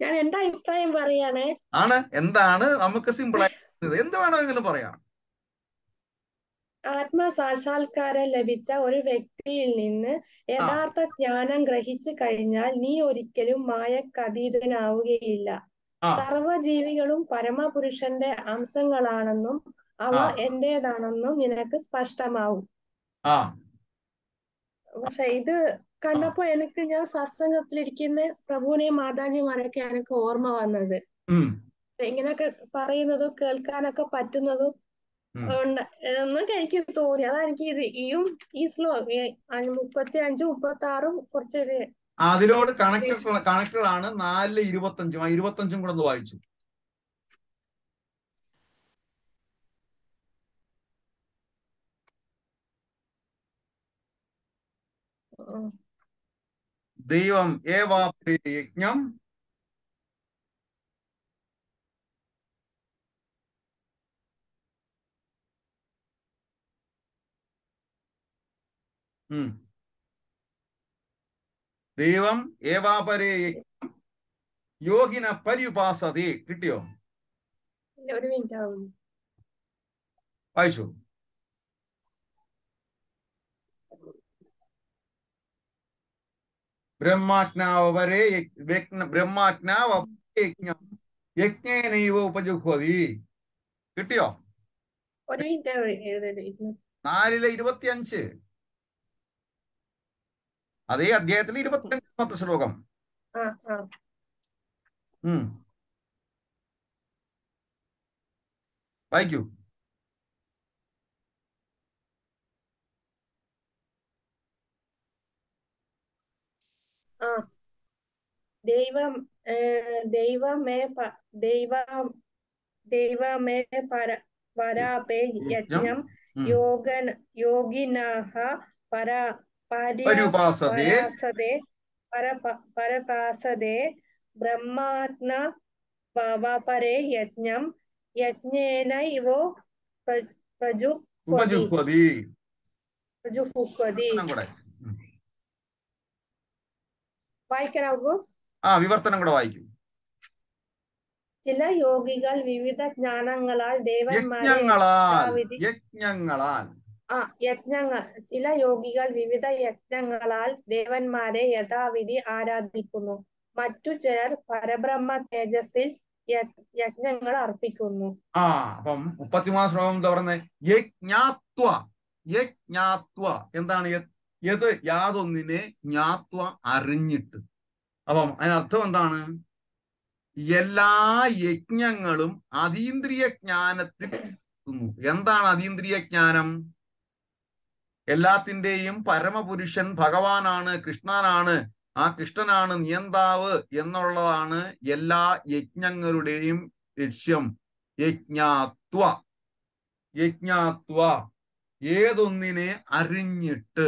ഞാൻ എന്റെ അഭിപ്രായം പറയാണ് ആണ് എന്താണ് നമുക്ക് സിമ്പിൾ ആയിട്ട് എന്ത് വേണമെങ്കിലും പറയാം ആത്മസാക്ഷാത്കാരം ലഭിച്ച ഒരു വ്യക്തിയിൽ നിന്ന് യഥാർത്ഥ ജ്ഞാനം ഗ്രഹിച്ചു കഴിഞ്ഞാൽ നീ ഒരിക്കലും മായക്കതീതനാവുകയില്ല സർവ്വജീവികളും പരമപുരുഷന്റെ അംശങ്ങളാണെന്നും അവ എന്റേതാണെന്നും നിനക്ക് സ്പഷ്ടമാവും പക്ഷെ ഇത് കണ്ടപ്പോ എനിക്ക് ഞാൻ സത്സംഗത്തിലിരിക്കുന്ന പ്രഭുവിനെയും മാതാജിമാരെയൊക്കെ എനിക്ക് ഓർമ്മ വന്നത് ഇങ്ങനെയൊക്കെ പറയുന്നതും കേൾക്കാനൊക്കെ പറ്റുന്നതും ഉണ്ട് എന്നൊക്കെ എനിക്ക് തോന്നി അതാ എനിക്ക് ഇത് ഈയും ഈ സ്ലോ മുപ്പത്തി അഞ്ചും മുപ്പത്തി ആറും കുറച്ചൊരു അതിനോട് കണക്ട് കണക്കുകളാണ് നാലില് ഇരുപത്തഞ്ചും ആ ഇരുപത്തഞ്ചും കൂടെ വായിച്ചു దైవం ఏవాపి యజ్ఞం ദൈവം ഏവാപരേ യോഗിന പര്യുപാസതി കിട്ടിയോ ഒരു മിനിറ്റ് വായിച്ചു ബ്രഹ്മാജ്ഞാവരെ ബ്രഹ്മാജ്ഞാവജ്ഞേനൈവ ഉപജുഹതി കിട്ടിയോ നാലിലെ ഇരുപത്തി അഞ്ച് അതേ അധ്യായത്തിൽ ഇരുപത്തിയഞ്ചാമത്തെ അഞ്ചാമത്തെ ശ്ലോകം വായിക്കൂ దైవం దైవమే దైవ దైవమే పర వరాపే యజ్ఞం యోగన్ యోగినః పర పరిపాసదే పరపాసదే బ్రహ్మాత్మ వాపరే యజ్ఞం యజ్ఞేన ఇవో ప్రజు ప్రజుహ్వది ప్రజుహ్వది ആ വിവർത്തനം കൂടെ വായിക്കും ചില യോഗികൾ വിവിധ ജ്ഞാനങ്ങളാൽ ദേവന്മാരെ യജ്ഞങ്ങളാൽ ആ യജ്ഞങ്ങൾ ചില യോഗികൾ വിവിധ യജ്ഞങ്ങളാൽ ദേവന്മാരെ യഥാവിധി ആരാധിക്കുന്നു മറ്റു ചിലർ പരബ്രഹ്മ തേജസ്സിൽ യജ്ഞങ്ങൾ അർപ്പിക്കുന്നു ആ അപ്പം മുപ്പത്തിമൂന്നാം ശ്ലോകം എന്താ പറയുന്നത് യജ്ഞാത്വ യജ്ഞാത്വ എന്താണ് യത് യാതൊന്നിനെ ജ്ഞാത്വ അറിഞ്ഞിട്ട് അപ്പം അതിനർത്ഥം എന്താണ് എല്ലാ യജ്ഞങ്ങളും അതീന്ദ്രിയ ജ്ഞാനത്തിൽ എന്താണ് അതീന്ദ്രിയ ജ്ഞാനം എല്ലാത്തിൻ്റെയും പരമപുരുഷൻ ഭഗവാനാണ് കൃഷ്ണനാണ് ആ കൃഷ്ണനാണ് നിയന്താവ് എന്നുള്ളതാണ് എല്ലാ യജ്ഞങ്ങളുടെയും ലക്ഷ്യം യജ്ഞാത്വ യജ്ഞാത്വ ഏതൊന്നിനെ അറിഞ്ഞിട്ട്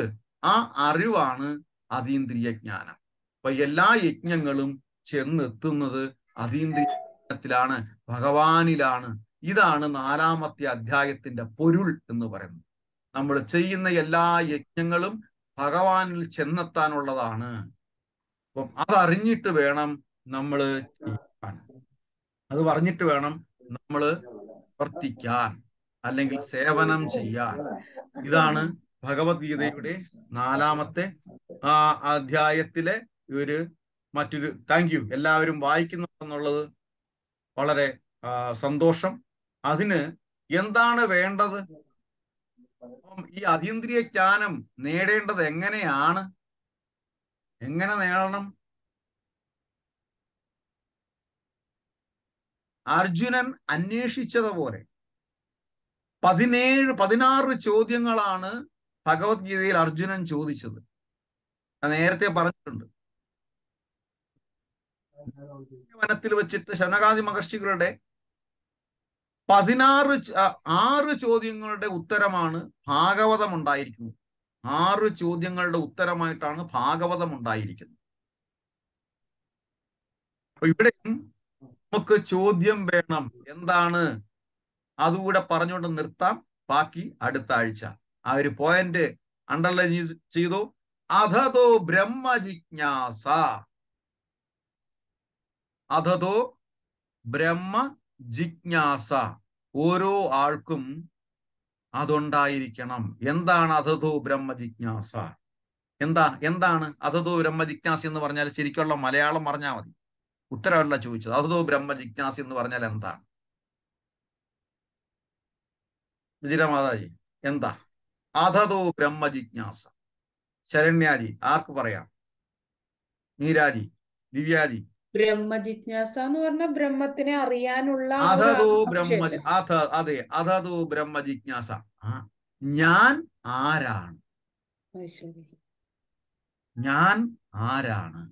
ആ അറിവാണ് അതീന്ദ്രിയ ജ്ഞാനം അപ്പൊ എല്ലാ യജ്ഞങ്ങളും ചെന്നെത്തുന്നത് അതീന്ദ്രിയത്തിലാണ് ഭഗവാനിലാണ് ഇതാണ് നാലാമത്തെ അധ്യായത്തിന്റെ പൊരുൾ എന്ന് പറയുന്നത് നമ്മൾ ചെയ്യുന്ന എല്ലാ യജ്ഞങ്ങളും ഭഗവാനിൽ ചെന്നെത്താനുള്ളതാണ് അപ്പം അതറിഞ്ഞിട്ട് വേണം നമ്മൾ അത് പറഞ്ഞിട്ട് വേണം നമ്മൾ വർത്തിക്കാൻ അല്ലെങ്കിൽ സേവനം ചെയ്യാൻ ഇതാണ് ഭഗവത്ഗീതയുടെ നാലാമത്തെ ആ അധ്യായത്തിലെ ഒരു മറ്റൊരു താങ്ക് യു എല്ലാവരും എന്നുള്ളത് വളരെ സന്തോഷം അതിന് എന്താണ് വേണ്ടത് ഈ അതീന്ദ്രിയ ജ്ഞാനം നേടേണ്ടത് എങ്ങനെയാണ് എങ്ങനെ നേടണം അർജുനൻ അന്വേഷിച്ചതുപോലെ പതിനേഴ് പതിനാറ് ചോദ്യങ്ങളാണ് ഭഗവത്ഗീതയിൽ അർജുനൻ ചോദിച്ചത് ഞാൻ നേരത്തെ പറഞ്ഞിട്ടുണ്ട് വനത്തിൽ വെച്ചിട്ട് ശനകാദി മഹർഷികളുടെ പതിനാറ് ആറ് ചോദ്യങ്ങളുടെ ഉത്തരമാണ് ഭാഗവതം ഉണ്ടായിരിക്കുന്നത് ആറ് ചോദ്യങ്ങളുടെ ഉത്തരമായിട്ടാണ് ഭാഗവതം ഉണ്ടായിരിക്കുന്നത് അപ്പൊ ഇവിടെയും നമുക്ക് ചോദ്യം വേണം എന്താണ് അതുകൂടെ പറഞ്ഞുകൊണ്ട് നിർത്താം ബാക്കി അടുത്ത ആഴ്ച ആ ഒരു പോയിന്റ് അണ്ടർലൈൻ ചെയ്തു അധതോ ബ്രഹ്മ ജിജ്ഞാസ അധതോ ബ്രഹ്മ ജിജ്ഞാസ ഓരോ ആൾക്കും അതുണ്ടായിരിക്കണം എന്താണ് അധതോ ബ്രഹ്മ ജിജ്ഞാസ എന്താ എന്താണ് അധതോ ബ്രഹ്മ ജിജ്ഞാസ എന്ന് പറഞ്ഞാൽ ശരിക്കുള്ള മലയാളം പറഞ്ഞാൽ മതി ഉത്തരവല്ല ചോദിച്ചത് അധതോ ബ്രഹ്മ ജിജ്ഞാസ എന്ന് പറഞ്ഞാൽ എന്താണ് വിജയമാതാജി എന്താ ബ്രഹ്മ ബ്രഹ്മജിജ്ഞാസ ശരണ്യാജി ആർക്ക് പറയാം നീരാജി ദിവ്യാജി ബ്രഹ്മജിജ്ഞാസ ബ്രഹ്മത്തിനെ അറിയാനുള്ള ബ്രഹ്മ ജിജ്ഞാസ ബ്രഹ്മജിജ്ഞാസ ഞാൻ ആരാണ് ഞാൻ ആരാണ്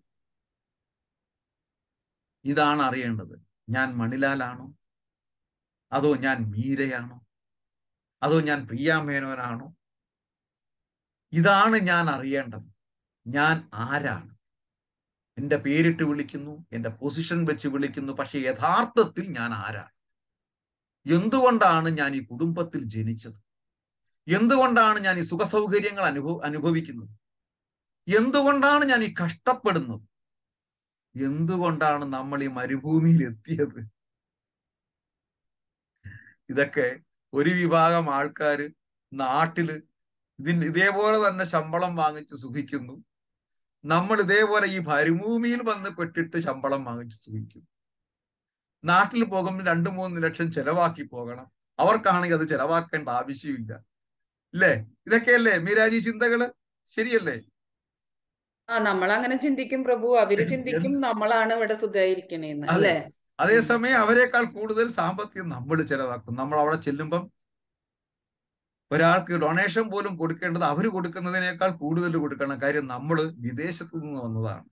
ഇതാണ് അറിയേണ്ടത് ഞാൻ മണിലാലാണോ അതോ ഞാൻ മീരയാണോ അതോ ഞാൻ പ്രിയാമേനോനാണോ ഇതാണ് ഞാൻ അറിയേണ്ടത് ഞാൻ ആരാണ് എൻ്റെ പേരിട്ട് വിളിക്കുന്നു എൻ്റെ പൊസിഷൻ വെച്ച് വിളിക്കുന്നു പക്ഷെ യഥാർത്ഥത്തിൽ ഞാൻ ആരാണ് എന്തുകൊണ്ടാണ് ഞാൻ ഈ കുടുംബത്തിൽ ജനിച്ചത് എന്തുകൊണ്ടാണ് ഞാൻ ഈ സുഖസൗകര്യങ്ങൾ അനുഭവ അനുഭവിക്കുന്നത് എന്തുകൊണ്ടാണ് ഞാൻ ഈ കഷ്ടപ്പെടുന്നത് എന്തുകൊണ്ടാണ് നമ്മൾ ഈ മരുഭൂമിയിൽ എത്തിയത് ഇതൊക്കെ ഒരു വിഭാഗം ആൾക്കാർ നാട്ടില് ഇതിന് ഇതേപോലെ തന്നെ ശമ്പളം വാങ്ങിച്ച് സുഖിക്കുന്നു നമ്മൾ ഇതേപോലെ ഈ ഭരുഭൂമിയിൽ വന്ന് പെട്ടിട്ട് ശമ്പളം വാങ്ങിച്ച് സുഖിക്കും നാട്ടിൽ പോകുമ്പോൾ രണ്ടു മൂന്ന് ലക്ഷം ചെലവാക്കി പോകണം അവർക്കാണെങ്കിൽ അത് ചെലവാക്കേണ്ട ആവശ്യമില്ല ഇല്ലേ ഇതൊക്കെയല്ലേ മീരാജി ചിന്തകള് ശരിയല്ലേ ആ നമ്മൾ അങ്ങനെ ചിന്തിക്കും പ്രഭു അവര് ചിന്തിക്കും നമ്മളാണ് ഇവിടെ സുഖായിരിക്കണേന്ന് അല്ലേ അതേസമയം അവരെക്കാൾ കൂടുതൽ സാമ്പത്തികം നമ്മൾ ചെലവാക്കും നമ്മൾ അവിടെ ചെല്ലുമ്പം ഒരാൾക്ക് ഡൊണേഷൻ പോലും കൊടുക്കേണ്ടത് അവർ കൊടുക്കുന്നതിനേക്കാൾ കൂടുതൽ കൊടുക്കണം കാര്യം നമ്മൾ വിദേശത്തു നിന്ന് വന്നതാണ്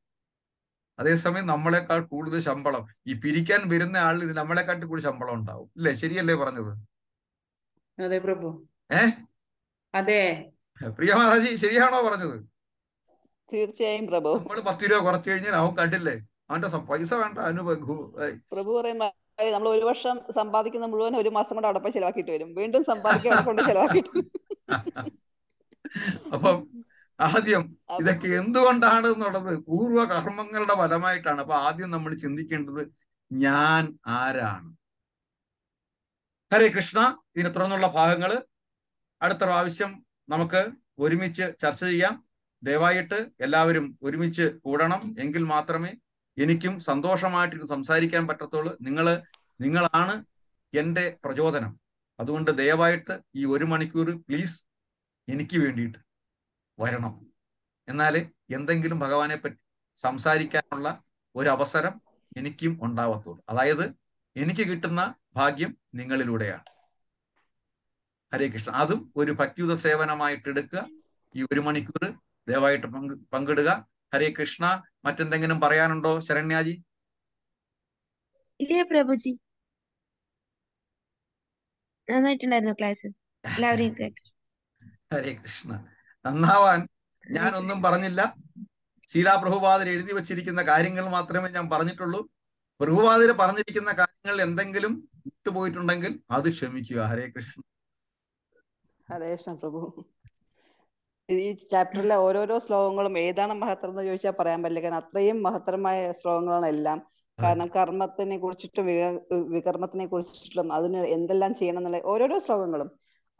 അതേസമയം നമ്മളെക്കാൾ കൂടുതൽ ശമ്പളം ഈ പിരിക്കാൻ വരുന്ന ആളിൽ ഇത് നമ്മളെക്കാട്ടി കൂടുതൽ ശമ്പളം ഉണ്ടാവും ഇല്ലേ ശരിയല്ലേ പറഞ്ഞത് പ്രിയമാതാജി പ്രഭു ശരിയാണോ പറഞ്ഞത് തീർച്ചയായും പ്രഭു നമ്മൾ പത്ത് രൂപ കുറച്ചു കഴിഞ്ഞാൽ അവൻ കണ്ടില്ലേ അവന്റെ പൈസ വേണ്ട അനുഭവ പ്രഭു പറയുന്ന നമ്മൾ ഒരു വർഷം സമ്പാദിക്കുന്ന മുഴുവൻ ഒരു മാസം കൊണ്ട് അടപ്പ ചെലവാക്കിയിട്ട് വരും വീണ്ടും സമ്പാദിക്കാൻ അവിടെ കൊണ്ട് ചെലവാക്കിയിട്ട് അപ്പം ആദ്യം ഇതൊക്കെ എന്തുകൊണ്ടാണ് എന്നുള്ളത് പൂർവ്വ കർമ്മങ്ങളുടെ ഫലമായിട്ടാണ് അപ്പൊ ആദ്യം നമ്മൾ ചിന്തിക്കേണ്ടത് ഞാൻ ആരാണ് ഹരേ കൃഷ്ണ ഇതിനെ തുടർന്നുള്ള ഭാഗങ്ങൾ അടുത്ത പ്രാവശ്യം നമുക്ക് ഒരുമിച്ച് ചർച്ച ചെയ്യാം ദയവായിട്ട് എല്ലാവരും ഒരുമിച്ച് കൂടണം എങ്കിൽ മാത്രമേ എനിക്കും സന്തോഷമായിട്ട് സംസാരിക്കാൻ പറ്റത്തുള്ളൂ നിങ്ങൾ നിങ്ങളാണ് എൻ്റെ പ്രചോദനം അതുകൊണ്ട് ദയവായിട്ട് ഈ ഒരു മണിക്കൂർ പ്ലീസ് എനിക്ക് വേണ്ടിയിട്ട് വരണം എന്നാൽ എന്തെങ്കിലും ഭഗവാനെ പറ്റി സംസാരിക്കാനുള്ള ഒരു അവസരം എനിക്കും ഉണ്ടാവത്തുള്ളൂ അതായത് എനിക്ക് കിട്ടുന്ന ഭാഗ്യം നിങ്ങളിലൂടെയാണ് ഹരേ കൃഷ്ണ അതും ഒരു ഭക്തിയുത സേവനമായിട്ട് എടുക്കുക ഈ ഒരു മണിക്കൂർ ദയവായിട്ട് പങ്കിടുക ഹരേ കൃഷ്ണ മറ്റെന്തെങ്കിലും പറയാനുണ്ടോ ശരണ്യാജി ഇല്ലേ പ്രഭുജി ക്ലാസ് [laughs] ഹരേ കൃഷ്ണ നന്നാവാൻ ഞാനൊന്നും പറഞ്ഞില്ല ശീലാ പ്രഭുപാദർ എഴുതി വെച്ചിരിക്കുന്ന കാര്യങ്ങൾ മാത്രമേ ഞാൻ പറഞ്ഞിട്ടുള്ളൂ പ്രഭുപാദർ പറഞ്ഞിരിക്കുന്ന കാര്യങ്ങൾ എന്തെങ്കിലും വിട്ടുപോയിട്ടുണ്ടെങ്കിൽ അത് ക്ഷമിക്കുക ഹരേ കൃഷ്ണ ഹരേ കൃഷ്ണ പ്രഭു ഈ ചാപ്റ്ററിലെ ഓരോരോ ശ്ലോകങ്ങളും ഏതാണ് മഹത്തരം എന്ന് ചോദിച്ചാൽ പറയാൻ പറ്റില്ല കാരണം അത്രയും മഹത്തരമായ ശ്ലോകങ്ങളാണ് എല്ലാം കാരണം കർമ്മത്തിനെ കുറിച്ചിട്ടും വികർമ്മത്തിനെ കുറിച്ചിട്ടും അതിന് എന്തെല്ലാം ചെയ്യണം എന്നുള്ള ഓരോരോ ശ്ലോകങ്ങളും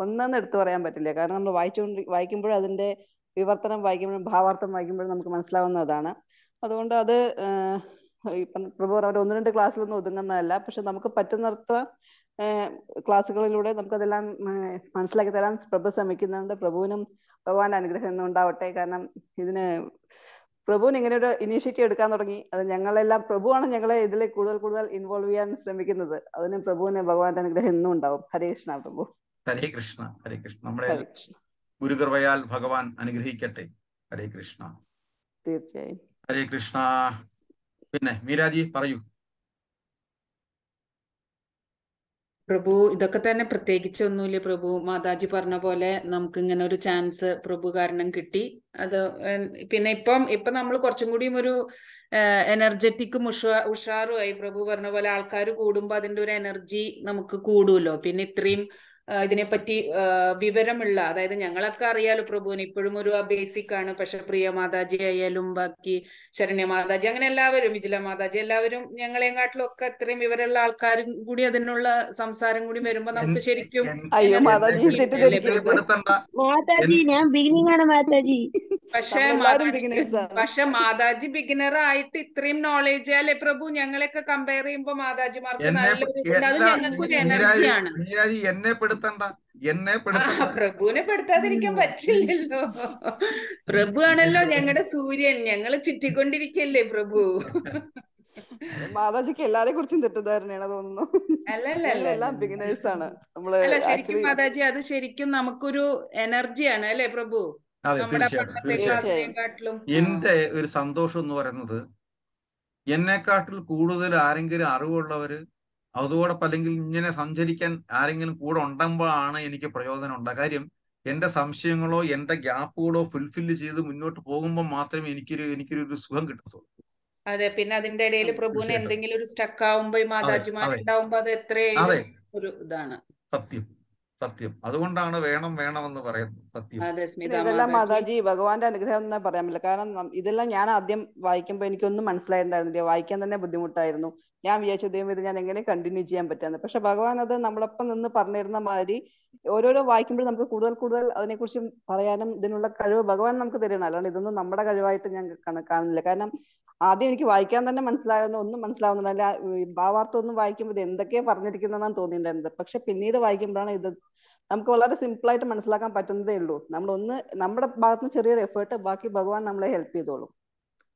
ഒന്നെന്ന് എടുത്തു പറയാൻ പറ്റില്ല കാരണം നമ്മൾ വായിച്ചുകൊണ്ട് വായിക്കുമ്പോഴും അതിന്റെ വിവർത്തനം വായിക്കുമ്പോഴും ഭാവാർത്ഥം വായിക്കുമ്പോഴും നമുക്ക് മനസ്സിലാവുന്നതാണ് അതുകൊണ്ട് അത് ഇപ്പം പ്രഭു പറഞ്ഞ ഒന്ന് രണ്ട് ക്ലാസ്സിലൊന്നും ഒതുങ്ങുന്നതല്ല പക്ഷെ നമുക്ക് പറ്റുന്നിടത്ത് ക്ലാസ്സുകളിലൂടെ നമുക്കതെല്ലാം മനസ്സിലാക്കി തരാൻ പ്രഭു ശ്രമിക്കുന്നുണ്ട് പ്രഭുവിനും ഭഗവാന്റെ അനുഗ്രഹം ഉണ്ടാവട്ടെ കാരണം ഇതിന് പ്രഭുവിന് ഇങ്ങനെ ഒരു ഇനീഷ്യേറ്റീവ് എടുക്കാൻ തുടങ്ങി അത് ഞങ്ങളെല്ലാം പ്രഭുവാണ് ഞങ്ങളെ ഇതിൽ കൂടുതൽ കൂടുതൽ ഇൻവോൾവ് ചെയ്യാൻ ശ്രമിക്കുന്നത് അതിന് പ്രഭുവിന് ഭഗവാന്റെ അനുഗ്രഹം ഇന്നും ഉണ്ടാവും ഹരേ കൃഷ്ണ പ്രഭു ഹരേ കൃഷ്ണ ഹരേ കൃഷ്ണ നമ്മുടെ ഗുരുകൃപയാൽ ഭഗവാൻ അനുഗ്രഹിക്കട്ടെ ഹരേ കൃഷ്ണ തീർച്ചയായും ഹരേ കൃഷ്ണ പിന്നെ മീരാജി പറയൂ പ്രഭു ഇതൊക്കെ തന്നെ പ്രത്യേകിച്ച് ഒന്നുമില്ല പ്രഭു മാതാജി പറഞ്ഞ പോലെ നമുക്ക് ഇങ്ങനെ ഒരു ചാൻസ് പ്രഭു കാരണം കിട്ടി അത് പിന്നെ ഇപ്പം ഇപ്പൊ നമ്മൾ കുറച്ചും കൂടിയും ഒരു എനർജറ്റിക്കും ഉഷാ ഉഷാറുമായി പ്രഭു പറഞ്ഞ പോലെ ആൾക്കാർ കൂടുമ്പോൾ അതിന്റെ ഒരു എനർജി നമുക്ക് കൂടുമല്ലോ പിന്നെ ഇത്രയും ഇതിനെപ്പറ്റി വിവരമുള്ള അതായത് ഞങ്ങളൊക്കെ അറിയാലോ പ്രഭുവിന് ഇപ്പോഴും ഒരു ബേസിക് ആണ് പക്ഷെ പ്രിയ മാതാജി ആയാലും ബാക്കി ശരണ്യ മാതാജി അങ്ങനെ എല്ലാവരും വിജില മാതാജി എല്ലാവരും ഞങ്ങളെങ്കാട്ടിലും ഒക്കെ അത്രയും വിവരമുള്ള ആൾക്കാരും കൂടി അതിനുള്ള സംസാരം കൂടി വരുമ്പോ നമുക്ക് ശരിക്കും മാതാജി ഞാൻ ബിഗിനിങ് ആണ് മാതാജി പക്ഷെ പക്ഷെ മാതാജി ബിഗിനർ ആയിട്ട് ഇത്രയും നോളേജ് അല്ലെ പ്രഭു ഞങ്ങളെയൊക്കെ കമ്പയർ ചെയ്യുമ്പോ മാതാജിമാർക്ക് നല്ല അത് ഞങ്ങൾക്ക് ഒരു എനർജിയാണ് പെടുത്തണ്ട എന്നെ പ്രഭുവിനെ പെടുത്താതിരിക്കാൻ പറ്റില്ലല്ലോ പ്രഭു ആണല്ലോ ഞങ്ങളുടെ സൂര്യൻ ഞങ്ങള് ചുറ്റിക്കൊണ്ടിരിക്കല്ലേ പ്രഭു മാതാജിക്ക് എല്ലാരെ കുറിച്ചും തെറ്റിദ്ധാരണയാണ് തോന്നുന്നു ആണ് അല്ല ശരിക്കും മാതാജി അത് ശരിക്കും നമുക്കൊരു എനർജിയാണ് അല്ലെ പ്രഭു എന്റെ ഒരു സന്തോഷം എന്ന് പറയുന്നത് എന്നെക്കാട്ടിൽ കൂടുതൽ ആരെങ്കിലും അറിവുള്ളവര് അതോടൊപ്പം അല്ലെങ്കിൽ ഇങ്ങനെ സഞ്ചരിക്കാൻ ആരെങ്കിലും കൂടെ ഉണ്ടെമ്പോഴാണ് എനിക്ക് പ്രയോജനം ഉണ്ടാകുക കാര്യം എന്റെ സംശയങ്ങളോ എന്റെ ഗ്യാപ്പുകളോ ഫുൾഫില്ല് ചെയ്ത് മുന്നോട്ട് പോകുമ്പോൾ മാത്രമേ എനിക്കൊരു എനിക്കൊരു ഒരു സുഖം കിട്ടത്തുള്ളൂ അതെ പിന്നെ അതിന്റെ ഇടയിൽ പ്രഭുവിന് എന്തെങ്കിലും ഒരു സ്റ്റക്ക് ആവുമ്പോ ഉണ്ടാവുമ്പോ അത് എത്ര ഒരു ഇതാണ് സത്യം സത്യം അതുകൊണ്ടാണ് വേണം വേണമെന്ന് പറയുന്നത് സത്യം ഇതെല്ലാം മാതാജി ഭഗവാന്റെ അനുഗ്രഹം എന്നാ പറയാൻ പറ്റില്ല കാരണം ഇതെല്ലാം ഞാൻ ആദ്യം വായിക്കുമ്പോൾ എനിക്കൊന്നും മനസ്സിലായിട്ടുണ്ടായിരുന്നില്ല വായിക്കാൻ തന്നെ ബുദ്ധിമുട്ടായിരുന്നു ഞാൻ വിചാരിച്ചു ദൈവം ഇത് ഞാൻ എങ്ങനെ കണ്ടിന്യൂ ചെയ്യാൻ പറ്റാന്ന് പക്ഷെ ഭഗവാൻ അത് നമ്മളൊപ്പം നിന്ന് പറഞ്ഞിരുന്ന മാതിരി ഓരോരോ വായിക്കുമ്പോൾ നമുക്ക് കൂടുതൽ കൂടുതൽ അതിനെക്കുറിച്ച് പറയാനും ഇതിനുള്ള കഴിവ് ഭഗവാൻ നമുക്ക് തരുന്നു അല്ലാണ്ട് ഇതൊന്നും നമ്മുടെ കഴിവായിട്ട് ഞാൻ കാണുന്നില്ല കാരണം ആദ്യം എനിക്ക് വായിക്കാൻ തന്നെ മനസ്സിലാകുന്ന ഒന്നും മനസ്സിലാവുന്നില്ല ഭാവാർത്ഥം ഒന്നും വായിക്കുമ്പോൾ ഇത് എന്തൊക്കെയാ പറഞ്ഞിരിക്കുന്നതെന്നാണ് തോന്നിയിട്ടുണ്ടായിരുന്നത് പക്ഷെ പിന്നീട് വായിക്കുമ്പോഴാണ് ഇത് നമുക്ക് വളരെ സിമ്പിളായിട്ട് മനസ്സിലാക്കാൻ പറ്റുന്നതേ ഉള്ളൂ നമ്മൾ ഒന്ന് നമ്മുടെ ഭാഗത്ത് നിന്ന് ചെറിയൊരു എഫേർട്ട് ബാക്കി ഭഗവാൻ നമ്മളെ ഹെൽപ്പ് ചെയ്തോളും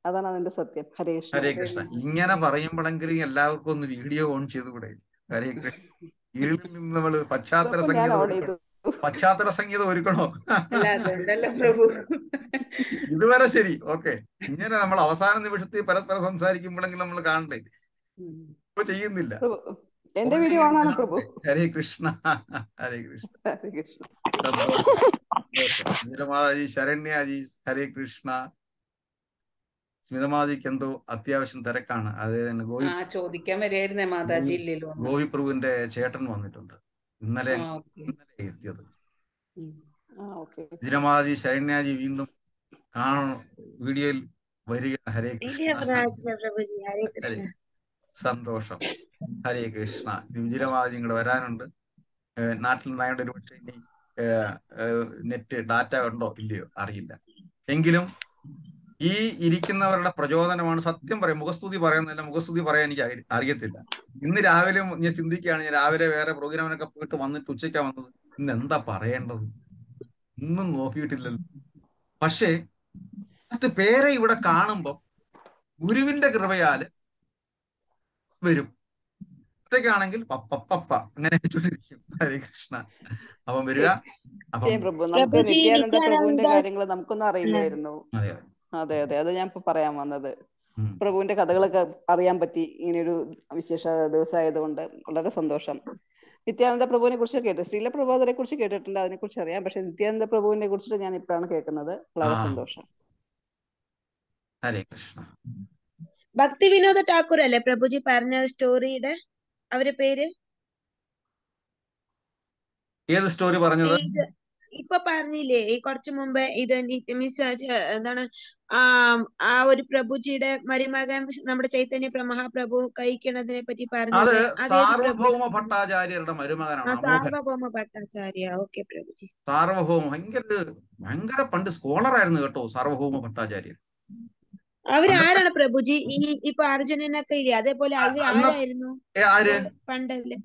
അതാണ് അതിന്റെ സത്യം ഹരേ കൃഷ്ണ ഹരേ കൃഷ്ണ ഇങ്ങനെ പറയുമ്പോഴെങ്കിലും എല്ലാവർക്കും ഒന്ന് വീഡിയോ ഓൺ ചെയ്തുകൂടെ ഹരേ കൃഷ്ണ നിന്ന് പശ്ചാത്തല സംഗീതം പശ്ചാത്തല സംഗീതം ഒരുക്കണോ പ്രഭു ഇതുവരെ ശരി ഓക്കെ ഇങ്ങനെ നമ്മൾ അവസാന നിമിഷത്തിൽ പരസ്പരം സംസാരിക്കുമ്പോഴെങ്കിലും നമ്മൾ കാണണ്ടേ ഇപ്പൊ ചെയ്യുന്നില്ല എന്റെ വീഡിയോ ആണ് പ്രഭു ഹരേ കൃഷ്ണ ഹരേ കൃഷ്ണ ഹരേ കൃഷ്ണ സ്മിതമാതാജി ശരണ്യാജി ഹരേ കൃഷ്ണ സ്മിതമാതിക്ക് എന്തോ അത്യാവശ്യം തിരക്കാണ് അതായത് ഗോവി ചോദിക്കാൻ വരെയായിരുന്നേ മാതാജി ഇല്ലല്ലോ ഗോവി പ്രഭുവിന്റെ ചേട്ടൻ വന്നിട്ടുണ്ട് ഇന്നലെ ഇന്നലെ എത്തിയത് ജിനമാതാജി ശരണ്യാജി വീണ്ടും കാണണം വീഡിയോയിൽ വരിക ഹരേ കൃഷ്ണ സന്തോഷം ഹരേ കൃഷ്ണ രുചിരവാദ്യങ്ങൾ വരാനുണ്ട് നാട്ടിൽ നായുടെ ഒരു പക്ഷേ ഇനി നെറ്റ് ഡാറ്റ ഉണ്ടോ ഇല്ലയോ അറിയില്ല എങ്കിലും ഈ ഇരിക്കുന്നവരുടെ പ്രചോദനമാണ് സത്യം പറയാം മുഖസ്തുതി പറയുന്നതല്ല മുഖസ്തുതി പറയാൻ എനിക്ക് അറിയത്തില്ല ഇന്ന് രാവിലെ ഞാൻ ചിന്തിക്കുകയാണ് ഞാൻ രാവിലെ വേറെ പ്രോഗ്രാമിനൊക്കെ പോയിട്ട് വന്നിട്ട് ഉച്ചയ്ക്കാണ് വന്നത് ഇന്ന് എന്താ പറയേണ്ടത് ഒന്നും നോക്കിയിട്ടില്ലല്ലോ പക്ഷേ അത് പേരെ ഇവിടെ കാണുമ്പോൾ ഗുരുവിന്റെ കൃപയാല് വരും ഒറ്റയ്ക്കാണെങ്കിൽ പപ്പപ്പപ്പ അങ്ങനെ ഹരേ കൃഷ്ണ അപ്പം വരിക അതെ അതെ അത് ഞാൻ ഇപ്പൊ പറയാൻ വന്നത് പ്രഭുവിന്റെ കഥകളൊക്കെ അറിയാൻ പറ്റി ഇങ്ങനെയൊരു വിശേഷ ദിവസമായതുകൊണ്ട് വളരെ സന്തോഷം നിത്യാനന്ദ പ്രഭുവിനെ കുറിച്ച് കേട്ടു ശ്രീല പ്രഭാതരെ കുറിച്ച് കേട്ടിട്ടുണ്ട് അതിനെ കുറിച്ച് അറിയാം പക്ഷെ നിത്യാനന്ദ പ്രഭുവിനെ കുറിച്ചിട്ട് ഞാൻ ഇപ്പോഴാണ് കേൾക്കുന്നത് വളരെ സന്തോഷം ഹരേ കൃഷ്ണ ഭക്തി വിനോദ ടാക്കൂർ അല്ലേ പ്രഭുജി പറഞ്ഞ സ്റ്റോറിയുടെ അവരെ പേര് ഏത് സ്റ്റോറി പറഞ്ഞത് ഇപ്പൊ പറഞ്ഞില്ലേ ഈ കുറച്ചു മുമ്പ് ഇത് മീൻസ് എന്താണ് ആ ഒരു പ്രഭുജിയുടെ മരുമകൻ നമ്മുടെ ചൈതന്യ മഹാപ്രഭു കഴിക്കണതിനെ പറ്റി പറഞ്ഞു സാർവഭൗമ ഭട്ടാചാര്യരുടെ മരുമകനാണ് സാർവഭൗമ ഭട്ടാചാര്യ ഓക്കെ പ്രഭുജി സാർവഭൗമ ഭയങ്കര ഭയങ്കര പണ്ട് സ്കോളർ ആയിരുന്നു കേട്ടോ സാർവഭൗമ ഭട്ടാചാര്യർ അവരാരാണ് പ്രഭുജി ഈ ഇപ്പൊ അർജുനനൊക്കെ ഇല്ലേ അതേപോലെ അവർ ആരായിരുന്നു പണ്ടല്ലേ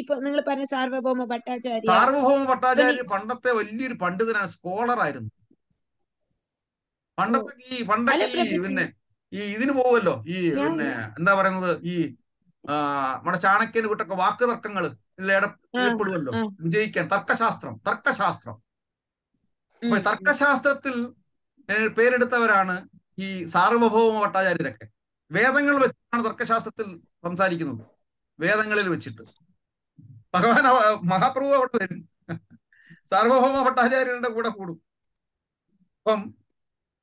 ഇപ്പൊ നിങ്ങൾ പറഞ്ഞ സാർവഭൗമ ഭട്ടാചാര്യ സാർവഭൗമ ഭട്ടാചാര്യ പണ്ടത്തെ വലിയൊരു പണ്ഡിതനാണ് സ്കോളർ ആയിരുന്നു പണ്ടത്തെ ഈ പണ്ടൊക്കെ ഈ പിന്നെ ഈ ഇതിന് പോവുമല്ലോ ഈ പിന്നെ എന്താ പറയുന്നത് ഈ നമ്മുടെ ചാണക്യന് കിട്ടൊക്കെ വാക്ക് തർക്കങ്ങൾ ഏർപ്പെടുമല്ലോ വിജയിക്കാൻ തർക്കശാസ്ത്രം തർക്കശാസ്ത്രം തർക്കശാസ്ത്രത്തിൽ പേരെടുത്തവരാണ് ഈ സാർവഭൗമ ഭട്ടാചാര്യരൊക്കെ വേദങ്ങൾ വെച്ചാണ് തർക്കശാസ്ത്രത്തിൽ സംസാരിക്കുന്നത് വേദങ്ങളിൽ വെച്ചിട്ട് ഭഗവാൻ മഹാപ്രഭു അവിടെ വരും സാർവഭൗമ ഭട്ടാചാര്യരുടെ കൂടെ കൂടും അപ്പം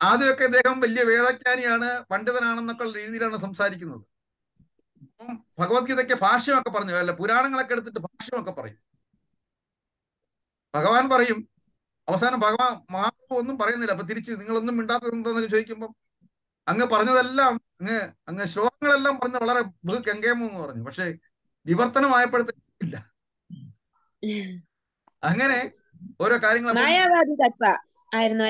ആദ്യമൊക്കെ ഇദ്ദേഹം വലിയ വേദജ്ഞാനിയാണ് പണ്ഡിതനാണെന്നൊക്കെ ഉള്ള രീതിയിലാണ് സംസാരിക്കുന്നത് അപ്പം ഭഗവത്ഗീതയ്ക്ക് ഭാഷ്യമൊക്കെ പറഞ്ഞു അല്ല പുരാണങ്ങളൊക്കെ എടുത്തിട്ട് ഭാഷ്യമൊക്കെ പറയും ഭഗവാൻ പറയും അവസാനം ഭഗവാൻ മഹാപ്രഭു ഒന്നും പറയുന്നില്ല അപ്പൊ തിരിച്ച് നിങ്ങളൊന്നും മിണ്ടാത്തത് എന്താണെന്നൊക്കെ ചോദിക്കുമ്പോൾ അങ്ങ് പറഞ്ഞതെല്ലാം അങ്ങ് അങ്ങ് ശ്ലോകങ്ങളെല്ലാം പറഞ്ഞ് വളരെ ബൃഹ കെങ്കേമു എന്ന് പറഞ്ഞു പക്ഷെ വിവർത്തനമായപ്പോഴത്തേക്കില്ല അങ്ങനെ ഓരോ കാര്യങ്ങൾ തത്വ ആയിരുന്നു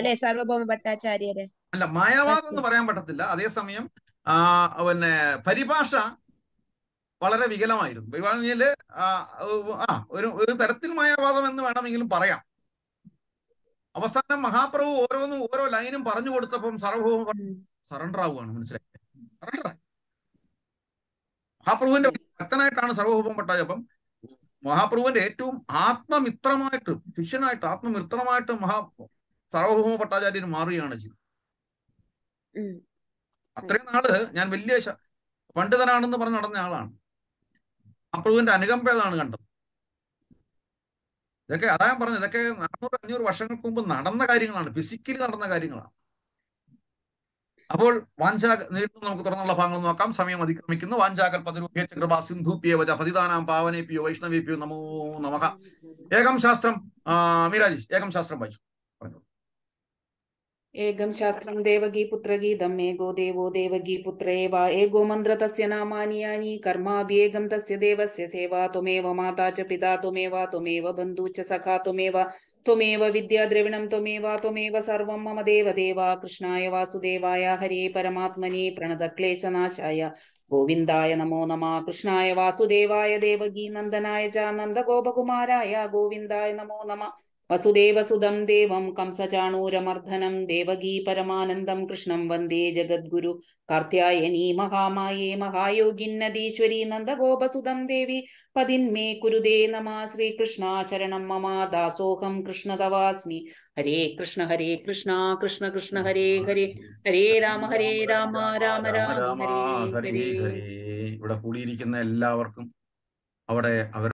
അല്ല മായാവാദം എന്ന് പറയാൻ പറ്റത്തില്ല അതേസമയം ആ പിന്നെ പരിഭാഷ വളരെ വികലമായിരുന്നു വിഭാഗിയില് ആ ഒരു ഒരു തരത്തിൽ മായാവാദം എന്ന് വേണമെങ്കിലും പറയാം അവസാനം മഹാപ്രഭു ഓരോന്നും ഓരോ ലൈനും പറഞ്ഞു കൊടുത്തപ്പം സർവഭൗമ സറണ്ടർ ആവുകയാണ് മനസ്സിലായി മഹാപ്രഭുവിന്റെ ഭക്തനായിട്ടാണ് സർവഭൂപം പട്ടാജ് അപ്പം മഹാപ്രഭുവിന്റെ ഏറ്റവും ആത്മമിത്രമായിട്ട് ശിഷ്യനായിട്ട് ആത്മമിത്രമായിട്ട് മഹാ സർവഭൂമ പട്ടാചാര്യൻ മാറുകയാണ് ചെയ്തത് അത്രയും നാള് ഞാൻ വലിയ പണ്ഡിതനാണെന്ന് പറഞ്ഞ് നടന്ന ആളാണ് മഹാപ്രഭുവിന്റെ ഏതാണ് കണ്ടത് ഇതൊക്കെ അതാ ഞാൻ പറഞ്ഞത് ഇതൊക്കെ നാനൂറ് അഞ്ഞൂറ് വർഷങ്ങൾക്ക് മുമ്പ് നടന്ന കാര്യങ്ങളാണ് ഫിസിക്കലി നടന്ന കാര്യങ്ങളാണ് അപ്പോൾ വാഞ്ചാ നേരിട്ട് നമുക്ക് തുറന്നുള്ള ഭാഗങ്ങൾ നോക്കാം സമയം അതിക്രമിക്കുന്നു വാഞ്ചാകൽ പതിരൂപേച്ച കൃപാ സിന്ധുപ്യേവച പതിതാനാം പാവനേപ്പിയോ വൈഷ്ണവേപ്പിയോ നമോ നമഃ ഏകം ശാസ്ത്രം മീരാജി ഏകം ശാസ്ത്രം വായിച്ചു ഏകം ശാസ്ത്രം ദേവകീ പുത്രഗീതം ഏകോ ദേവോ ദേവകീ പുത്രേവ ഏകോ മന്ത്ര തസ്യ നാമാനി യാനി കർമാഭ്യേകം തസ്യ ദേവസ്യ സേവ ത്വമേവ മാതാ ച പിതാ ത്വമേവ ത്വമേവ ബന്ധു ച സഖാ ത്വമേവ त्वमेव विद्याद्रविणं त्वमेव त्वमेव सर्वं मम देवदेव कृष्णाय वासुदेवाय हरे परमात्मने प्रणतक्लेशनाशाय ഗോവിന്ദായ നമോ നമ കൃഷ്ണായ വാസുദേവായ ദേവകീ നന്ദനായ ച നന്ദഗോപകുമാരായ ഗോവിന്ദായ നമോ നമ വസുദേവസുതം ദേവം കംസചാണൂരമർദ്ദനം ദേവകീ പരമാനന്ദം കൃഷ്ണം വന്ദേ ജഗദ്ഗുരു കാർത്യായനീ മഹാമായേ മഹായോഗിന്നതീശ്വരി നന്ദഗോപസുതം ദേവി പതിന്മേ കുരുദേ നമ ശ്രീകൃഷ്ണ ശരണം മമ ദാസോഹം കൃഷ്ണതവാസ്മി ഹരേ കൃഷ്ണ ഹരേ കൃഷ്ണ കൃഷ്ണ കൃഷ്ണ ഹരേ ഹരേ ഹരേ രാമ ഹരേ രാമ രാമ രാമ ഹരേ ഹരേ ഇവിടെ കൂടിയിരിക്കുന്ന എല്ലാവർക്കും അവിടെ അവർ